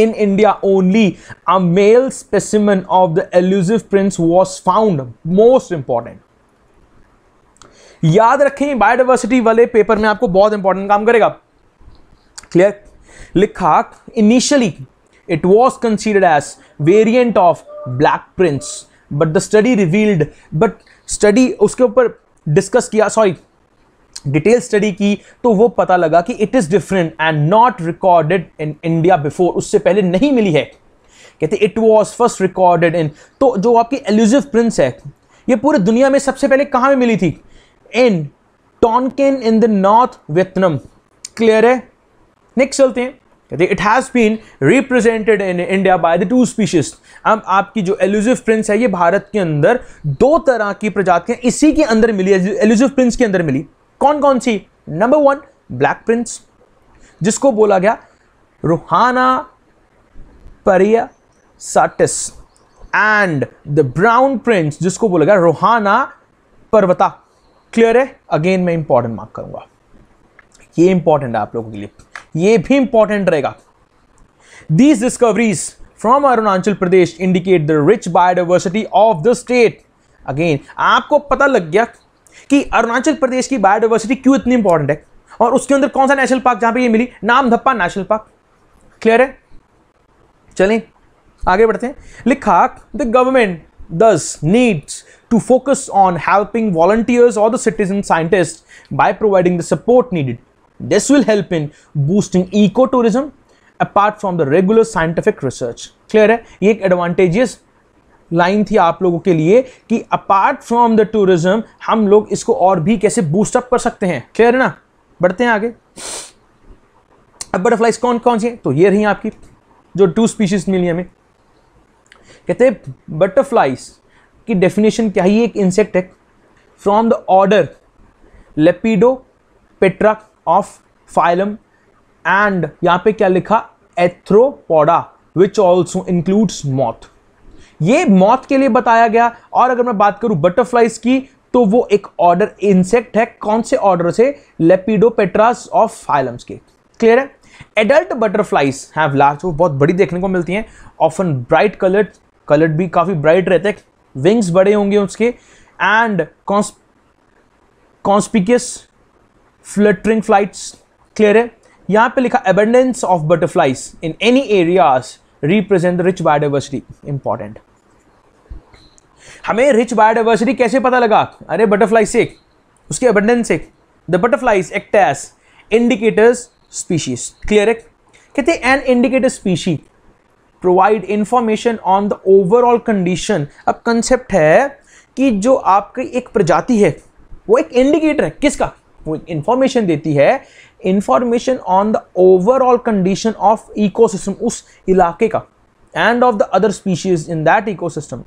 in India only a male specimen of the elusive prince was found most important याद रखें बायोडाइवर्सिटी वाले पेपर में आपको बहुत इंपॉर्टेंट काम करेगा क्लियर लिखा initially it was considered as variant of black prince but the study revealed but study उसके ऊपर डिस्कस किया सॉरी डिटेल स्टडी की तो वो पता लगा कि it is different and not recorded in India before उससे पहले नहीं मिली है कहते it was first recorded in तो जो आपकी एल्यूजिव प्रिंस है ये पूरी दुनिया में सबसे पहले कहाँ में मिली थी in Tonkin in the north Vietnam clear है नेक्स्ट चलते हैं कहते it has been represented in India by the two species अब आपकी जो एलुजिव प्रिंस है ये भारत के अंदर दो तरह की प्रजातियां इसी के अंदर मिली एलुजिव प्रिंस के अंदर मिली कौन कौन सी नंबर वन ब्लैक प्रिंस जिसको बोला गया रूहाना परिया साटिस एंड द ब्राउन प्रिंस जिसको बोला गया रोहाना पर्वता क्लियर है अगेन मैं इंपॉर्टेंट मार्क करूंगा ये इंपॉर्टेंट है आप लोगों के लिए ये भी इंपॉर्टेंट रहेगा these discoveries from Arunachal Pradesh indicate the rich biodiversity of the state again आपको पता लग गया कि अरुणाचल प्रदेश की बायोडाइवर्सिटी क्यों इतनी इंपॉर्टेंट है और उसके अंदर कौन सा नेशनल पार्क जहां पे ये मिली नाम धप्पा नेशनल पार्क क्लियर है चलें आगे बढ़ते हैं लिखा the government thus needs to focus on helping volunteers or the citizen scientists by providing the support needed. This will help in boosting ecotourism apart from the regular scientific research. Clear है ये एक advantages line थी आप लोगों के लिए कि apart from the tourism हम लोग इसको और भी कैसे बूस्ट अप कर सकते हैं क्लियर है ना बढ़ते हैं आगे अब बटरफ्लाइज कौन कौन सी हैं तो ये रही आपकी जो टू स्पीशीज मिली हमें कहते हैं बटरफ्लाइज की डेफिनेशन क्या है ये एक इंसेक्ट है from the order Lepidoptera of phylum and यहाँ पे क्या लिखा Arthropoda which also includes moth ये मॉथ के लिए बताया गया और अगर मैं बात करूं बटरफ्लाइज की तो वो एक ऑर्डर इंसेक्ट है कौन से ऑर्डर से लेपिडो पेट्रास ऑफ फाइलम्स के क्लियर है एडल्ट बटरफ्लाइज हैव लार्ज वो बहुत बड़ी देखने को मिलती हैं ऑफन ब्राइट कलर्ड कलर्ड भी काफ़ी ब्राइट रहते हैं विंग्स बड़े होंगे उसके and conspicuous fluttering flights clear है यहाँ पे लिखा abundance of butterflies in any areas represent rich biodiversity important हमें रिच बायोडाइवर्सिटी कैसे पता लगा अरे बटरफ्लाई से उसके एबंडेंस से the butterflies act as indicators species clear है कहते हैं an indicator species provide information on the overall condition अब कंसेप्ट है कि जो आपकी एक प्रजाति है वो एक इंडिकेटर है किसका वो एक इंफॉर्मेशन देती है information on the overall condition of ecosystem उस इलाके का and of the other species in that ecosystem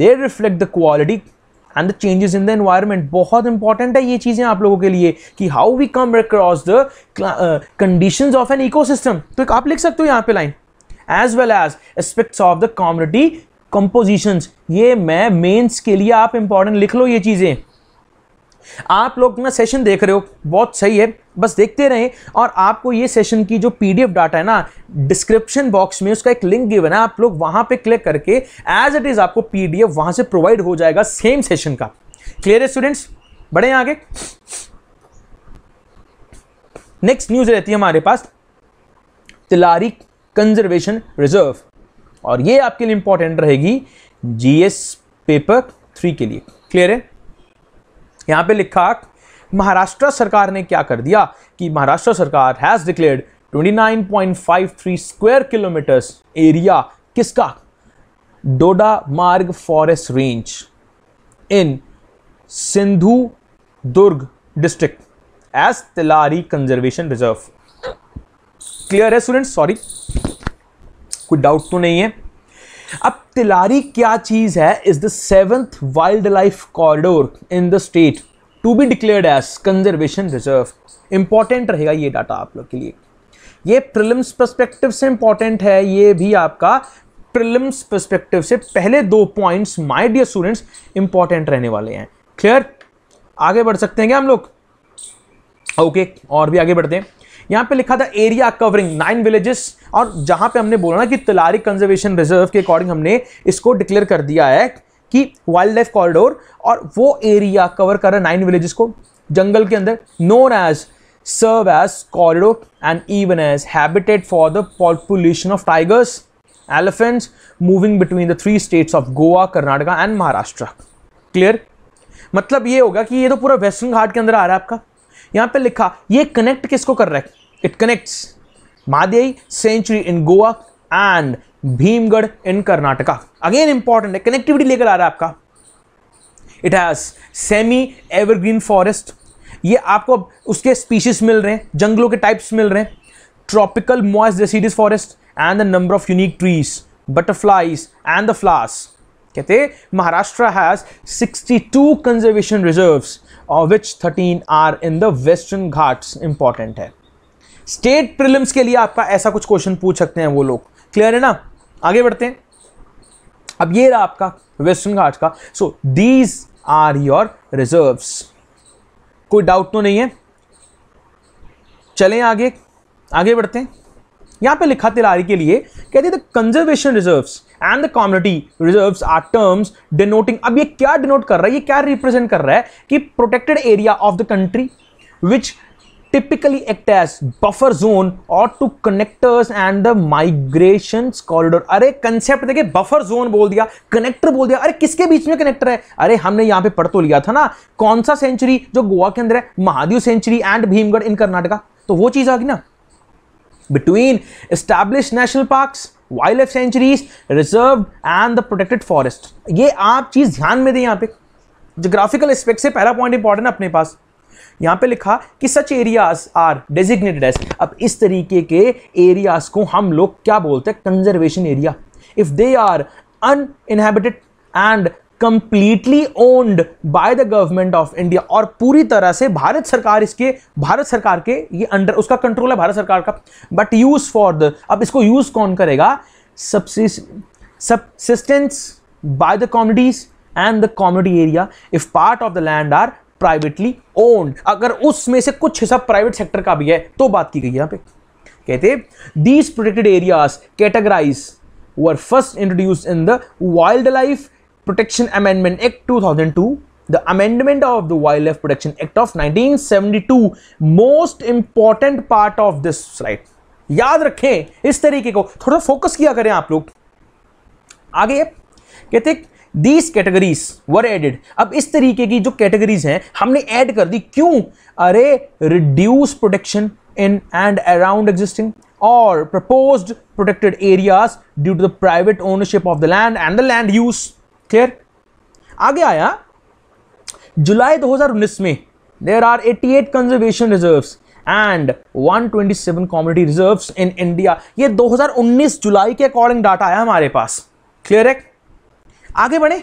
they reflect the quality and the changes in the environment बहुत इंपॉर्टेंट है ये चीज़ें आप लोगों के लिए कि how we come across the condition of an ecosystem तो एक आप लिख सकते हो यहाँ पे line as well as aspects of the community compositions ये मैं मेंस के लिए आप इंपॉर्टेंट लिख लो ये चीज़ें आप लोग ना सेशन देख रहे हो बहुत सही है बस देखते रहें और आपको ये सेशन की जो पीडीएफ डाटा है ना डिस्क्रिप्शन बॉक्स में उसका एक लिंक गिवन है आप लोग वहां पे क्लिक करके एज इट इज आपको पीडीएफ वहां से प्रोवाइड हो जाएगा सेम सेशन का क्लियर है स्टूडेंट्स बढ़े आगे नेक्स्ट न्यूज रहती है हमारे पास तिलारी कंजर्वेशन रिजर्व और ये आपके लिए इंपॉर्टेंट रहेगी जीएस पेपर थ्री के लिए क्लियर है यहां पे लिखा महाराष्ट्र सरकार ने क्या कर दिया कि महाराष्ट्र सरकार has declared 29.53 square kilometres area किसका Dodamarg forest range in Sindhudurg district as Tillari conservation reserve clear है स्टूडेंट सॉरी कोई डाउट तो नहीं है अब तिलारी क्या चीज़ है is the seventh wildlife corridor in the state to be declared as conservation reserve important रहेगा ये डाटा आप लोग के लिए ये प्रिलिम्स परस्पेक्टिव से इंपॉर्टेंट है ये भी आपका प्रिलिम्स परस्पेक्टिव से पहले दो points my dear students important रहने वाले हैं क्लियर आगे बढ़ सकते हैं क्या हम लोग ओके okay, और भी आगे बढ़ते हैं यहाँ पे लिखा था एरिया कवरिंग नाइन विलेजेस और जहाँ पे हमने बोला ना कि तिलारी कंजर्वेशन रिजर्व के अकॉर्डिंग हमने इसको डिक्लेयर कर दिया है कि वाइल्ड लाइफ कॉरिडोर और वो एरिया कवर कर रहा है नाइन विलेजेस को जंगल के अंदर known as serve as corridor and even as habitat for the population of tigers elephants moving between the three states of Goa Karnataka and Maharashtra clear मतलब ये होगा कि ये तो पूरा वेस्टर्न घाट के अंदर आ रहा है आपका यहाँ पे लिखा ये कनेक्ट किसको कर रहा है It connects Madhya Sanctuary in Goa and Bhimgarh in Karnataka. Again important है connectivity लेकर आ रहा है आपका. It has semi evergreen forest. ये आपको उसके species मिल रहे हैं जंगलों के types मिल रहे हैं tropical moist deciduous forest and the number of unique trees, butterflies and the flowers. कहते Maharashtra has 62 conservation reserves of which 13 are in the Western Ghats important है स्टेट प्रिलिम्स के लिए आपका ऐसा कुछ क्वेश्चन पूछ सकते हैं वो लोग क्लियर है ना आगे बढ़ते हैं अब ये रहा आपका वेस्टर्न घाट का so these are your reserves कोई डाउट तो नहीं है चलें आगे आगे बढ़ते हैं यहां पे लिखा तिलारी के लिए कहते the conservation reserves and the community reserves are terms denoting अब ये क्या डिनोट कर रहा है ये क्या रिप्रेजेंट कर रहा है कि protected area of the country which typically act as buffer zone or to connectors and the migrations corridor अरे कंसेप्ट देखिए बफर जोन बोल दिया कनेक्टर बोल दिया अरे किसके बीच में कनेक्टर है अरे हमने यहाँ पे पढ़ तो लिया था ना कौन सा सेंचुरी जो गोवा के अंदर है Mahadev sanctuary and Bhimgad in Karnataka तो वो चीज आ गई ना between established national parks wildlife sanctuaries reserve and the protected forest ये आप चीज ध्यान में दें यहाँ पे जोग्राफिकल एस्पेक्ट से पहला पॉइंट इंपॉर्टेंट है अपने पास यहां पे लिखा कि such areas are designated as अब इस तरीके के एरियाज को हम लोग क्या बोलते हैं conservation area if they are uninhabited and completely owned by the government of India और पूरी तरह से भारत सरकार इसके भारत सरकार के ये अंडर उसका कंट्रोल है भारत सरकार का बट यूज फॉर द अब इसको यूज कौन करेगा subsistence by the communities and the community area if part of the land are privately owned अगर उसमें से कुछ हिस्सा प्राइवेट सेक्टर का भी है तो बात की गई यहां पे कहते these protected areas categorise were first introduce in the wildlife protection amendment act two thousand 2002 the amendment of the wildlife protection act of 1972 most important part of this right याद रखें इस तरीके को थोड़ा फोकस किया करें आप लोग आगे कहते दीज कैटेगरीज वर एडेड अब इस तरीके की जो कैटेगरीज हैं हमने ऐड कर दी क्यों अरे reduce protection in and around existing और propose protected areas due to the private ownership of the land and the land use clear आगे आया जुलाई 2019 में there are 88 conservation reserve and 127 community reserves in India ये 2019 जुलाई के according data आया हमारे पास clear है आगे बढ़े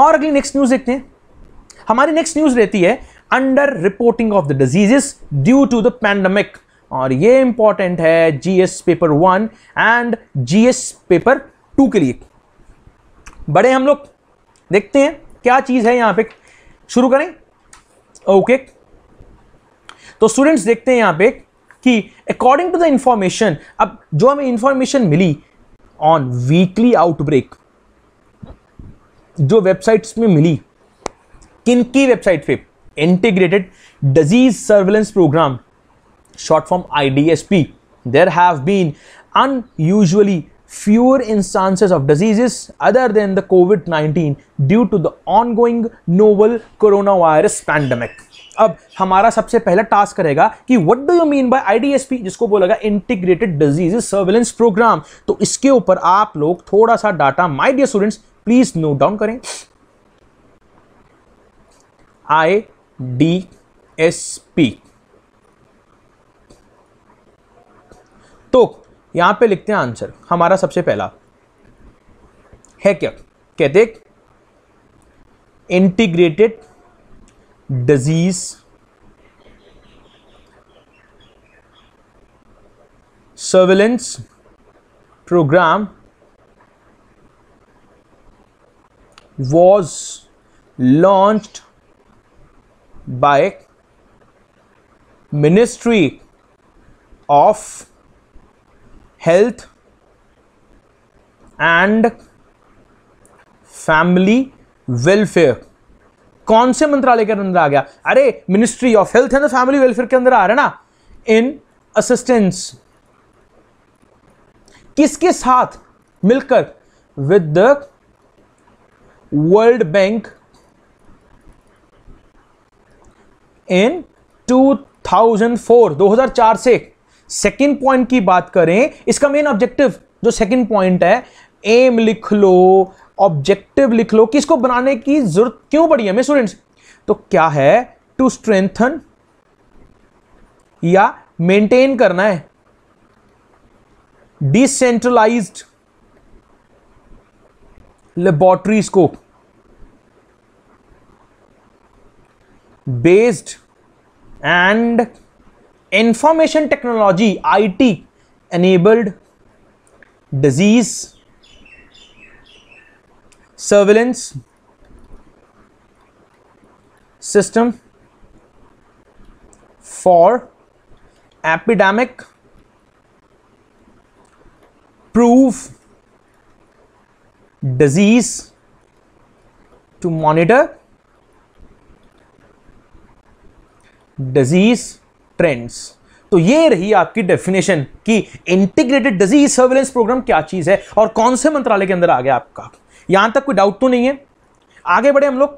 और अगली नेक्स्ट न्यूज देखते हैं हमारी नेक्स्ट न्यूज रहती है under reporting of the diseases due to the pandemic और ये इंपॉर्टेंट है GS paper one and GS paper two के लिए बड़े हम लोग देखते हैं क्या चीज है यहां पे शुरू करें ओके तो स्टूडेंट्स देखते हैं यहां पे कि अकॉर्डिंग टू द इंफॉर्मेशन अब जो हमें इंफॉर्मेशन मिली ऑन वीकली आउटब्रेक जो वेबसाइट्स में मिली किन की वेबसाइट पे integrated disease surveillance programme short form P there have been instances of diseases other than the COVID the due to the on ongoing novel corona virus pandemic अब हमारा सबसे पहला टास्क रहेगा कि what do you mean by IDSP जिसको गया integrated disease surveillance programme तो इसके ऊपर आप लोग थोड़ा सा data my dear students please note down करें आई डी एस पी तो यहां पे लिखते हैं आंसर हमारा सबसे पहला है क्या कहते integrated disease surveillance programme was launched by ministry of health and family welfare कौन से मंत्रालय के अंदर आ गया अरे ministry of health and family welfare के अंदर आ रहा है ना इन असिस्टेंस किसके साथ मिलकर with the world Bank in 2004 2004 से सेकेंड पॉइंट की बात करें इसका मेन ऑब्जेक्टिव जो सेकेंड पॉइंट है एम लिख लो ऑब्जेक्टिव लिख लो कि इसको बनाने की जरूरत क्यों पड़ी मैं स्टूडेंट्स तो क्या है टू स्ट्रेंथन या मेंटेन करना है डिसेंट्रलाइज्ड लेबोरेटरीज को based and information technology IT enabled disease surveillance system for epidemic proof disease to monitor disease trends तो ये रही आपकी डेफिनेशन कि इंटीग्रेटेड डिजीज सर्वेलेंस प्रोग्राम क्या चीज है और कौन से मंत्रालय के अंदर आ गया आपका यहां तक कोई डाउट तो नहीं है आगे बढ़े हम लोग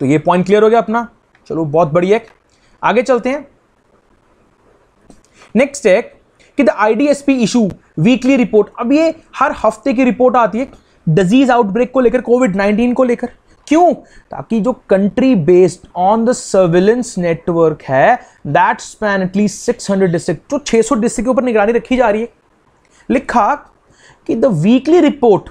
तो ये पॉइंट क्लियर हो गया अपना चलो बहुत बढ़िया आगे चलते हैं नेक्स्ट है कि the IDSP issue weekly report अब ये हर हफ्ते की रिपोर्ट आती है डिजीज आउटब्रेक को लेकर कोविड 19 को लेकर क्यों ताकि जो country based on the surveillance network है दैट स्पैन एटलीस्ट 600 डिस्ट्रिक्ट जो 600 डिस्ट्रिक्ट के ऊपर निगरानी रखी जा रही है लिखा कि the weekly report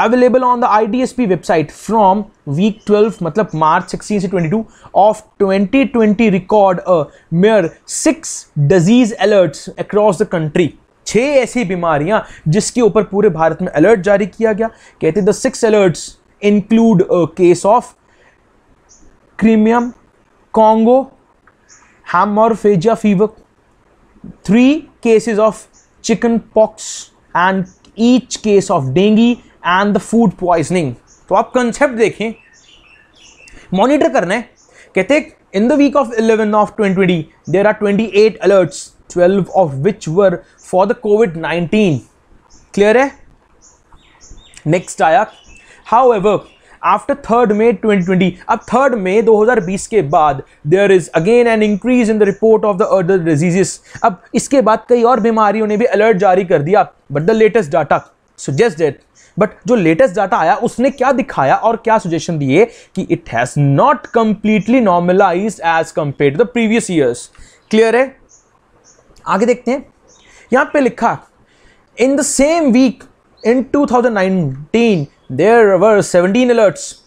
available on the IDSP website from week 12 मतलब मार्च 16 से 22 ऑफ 2020 record a major six disease alerts across the country छह ऐसी बीमारियां जिसके ऊपर पूरे भारत में अलर्ट जारी किया गया कहते the six alerts include a case of Crimean, Congo, hemorrhagia fever, three cases of chicken pox and each case of dengue and the food poisoning. तो आप कंसेप्ट देखें मॉनिटर करना है कहते in the week of 11 of 2020 there are 28 alerts 12 of which were for the Covid 19 clear है next आया however after third May 2020 अब third May 2020 के बाद there is again an increase in the report of the other diseases अब इसके बाद कई और बीमारियों ने भी अलर्ट जारी कर दिया but the latest data suggest that but जो लेटेस्ट डाटा आया उसने क्या दिखाया और क्या सजेशन दिए कि it has not completely normalise as compare to the previous years clear है आगे देखते हैं यहां पे लिखा in the same week in 2019 There were 17 alerts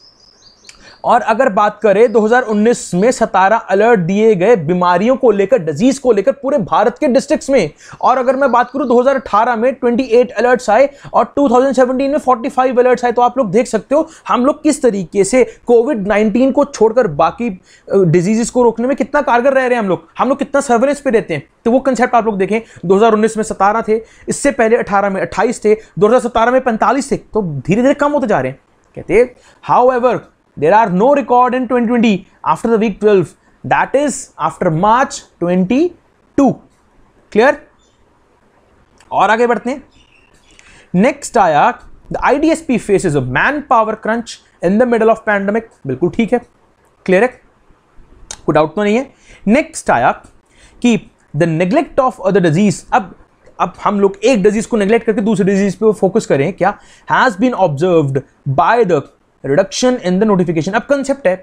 और अगर बात करें 2019 में सतारा अलर्ट दिए गए बीमारियों को लेकर डिजीज को लेकर पूरे भारत के डिस्ट्रिक्ट्स में और अगर मैं बात करूं 2018 में 28 अलर्ट्स आए और 2017 में 45 अलर्ट्स आए तो आप लोग देख सकते हो हम लोग किस तरीके से कोविड 19 को छोड़कर बाकी डिजीजेस को रोकने में कितना कारगर रह रहे हैं हम लोग हम लोग कितना सर्वेलेंस पे रहते हैं तो वो कंसेप्ट आप लोग देखें दो में सतारह थे इससे पहले अठारह में अट्ठाईस थे दो में पैंतालीस थे तो धीरे धीरे कम होते जा रहे हैं कहते however there are no record in 2020 after the week 12 that is after march 22 clear और आगे बढ़ते हैं नेक्स्ट आया the idsp faces a manpower in in middle of of pandemic बिल्कुल ठीक है क्लियर है कोई डाउट तो नहीं है नेक्स्ट आया कि the neglect of other disease अब अब हम लोग एक डिजीज को नेग्लेक्ट करके दूसरे डिजीज पे फोकस करें क्या has been observed by the reduction in the notification अब कंसेप्ट है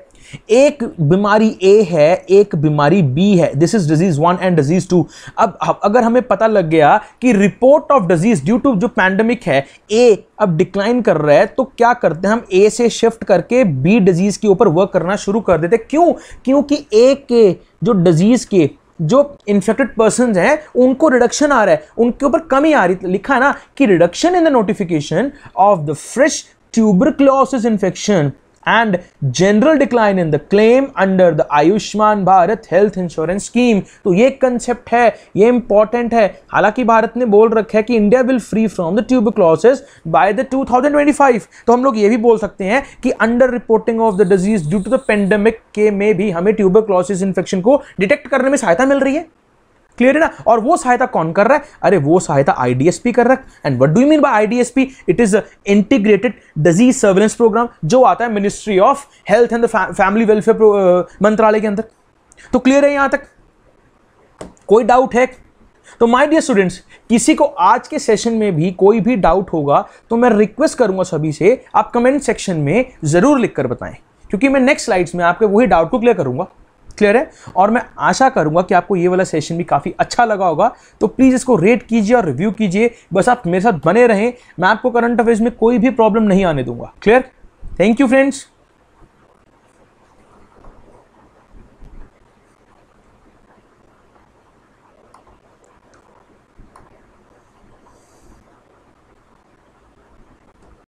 एक बीमारी ए है एक बीमारी बी है this is disease one and disease two अब अगर हमें पता लग गया कि report of disease due to जो पैंडमिक है ए अब डिक्लाइन कर रहा है तो क्या करते हैं हम ए से शिफ्ट करके बी डिजीज के ऊपर वर्क करना शुरू कर देते क्यों क्योंकि ए के जो डिजीज के जो इन्फेक्टेड पर्सन हैं उनको रिडक्शन आ रहा है उनके ऊपर कमी आ रही लिखा है ना कि reduction in the notification of the fresh tuberculosis infection and general decline in the claim under the Ayushman Bharat health insurance scheme तो ये कंसेप्ट है ये इंपॉर्टेंट है हालांकि भारत ने बोल रखा है कि India will free from the clauses by the two thousand twenty five तो हम लोग ये भी बोल सकते हैं कि under reporting of the disease due to the pandemic के में भी हमें ट्यूबर ट्यूबरक्लोसिस इन्फेक्शन को डिटेक्ट करने में सहायता मिल रही है क्लियर है ना और वो सहायता कौन कर रहा है अरे वो सहायता आईडीएसपी कर रहा है and what do mean by IDSP it is integrated disease surveillance programme जो आता है ministry of health and family welfare मंत्रालय के अंदर तो क्लियर है यहां तक कोई डाउट है तो माय डियर स्टूडेंट्स किसी को आज के सेशन में भी कोई भी डाउट होगा तो मैं रिक्वेस्ट करूंगा सभी से आप कमेंट सेक्शन में जरूर लिखकर बताएं क्योंकि मैं नेक्स्ट स्लाइड्स में आपके वही डाउट को क्लियर करूंगा क्लियर है और मैं आशा करूंगा कि आपको ये वाला सेशन भी काफ़ी अच्छा लगा होगा तो प्लीज़ इसको रेट कीजिए और रिव्यू कीजिए बस आप मेरे साथ बने रहें मैं आपको करंट अफेयर्स में कोई भी प्रॉब्लम नहीं आने दूंगा क्लियर थैंक यू फ्रेंड्स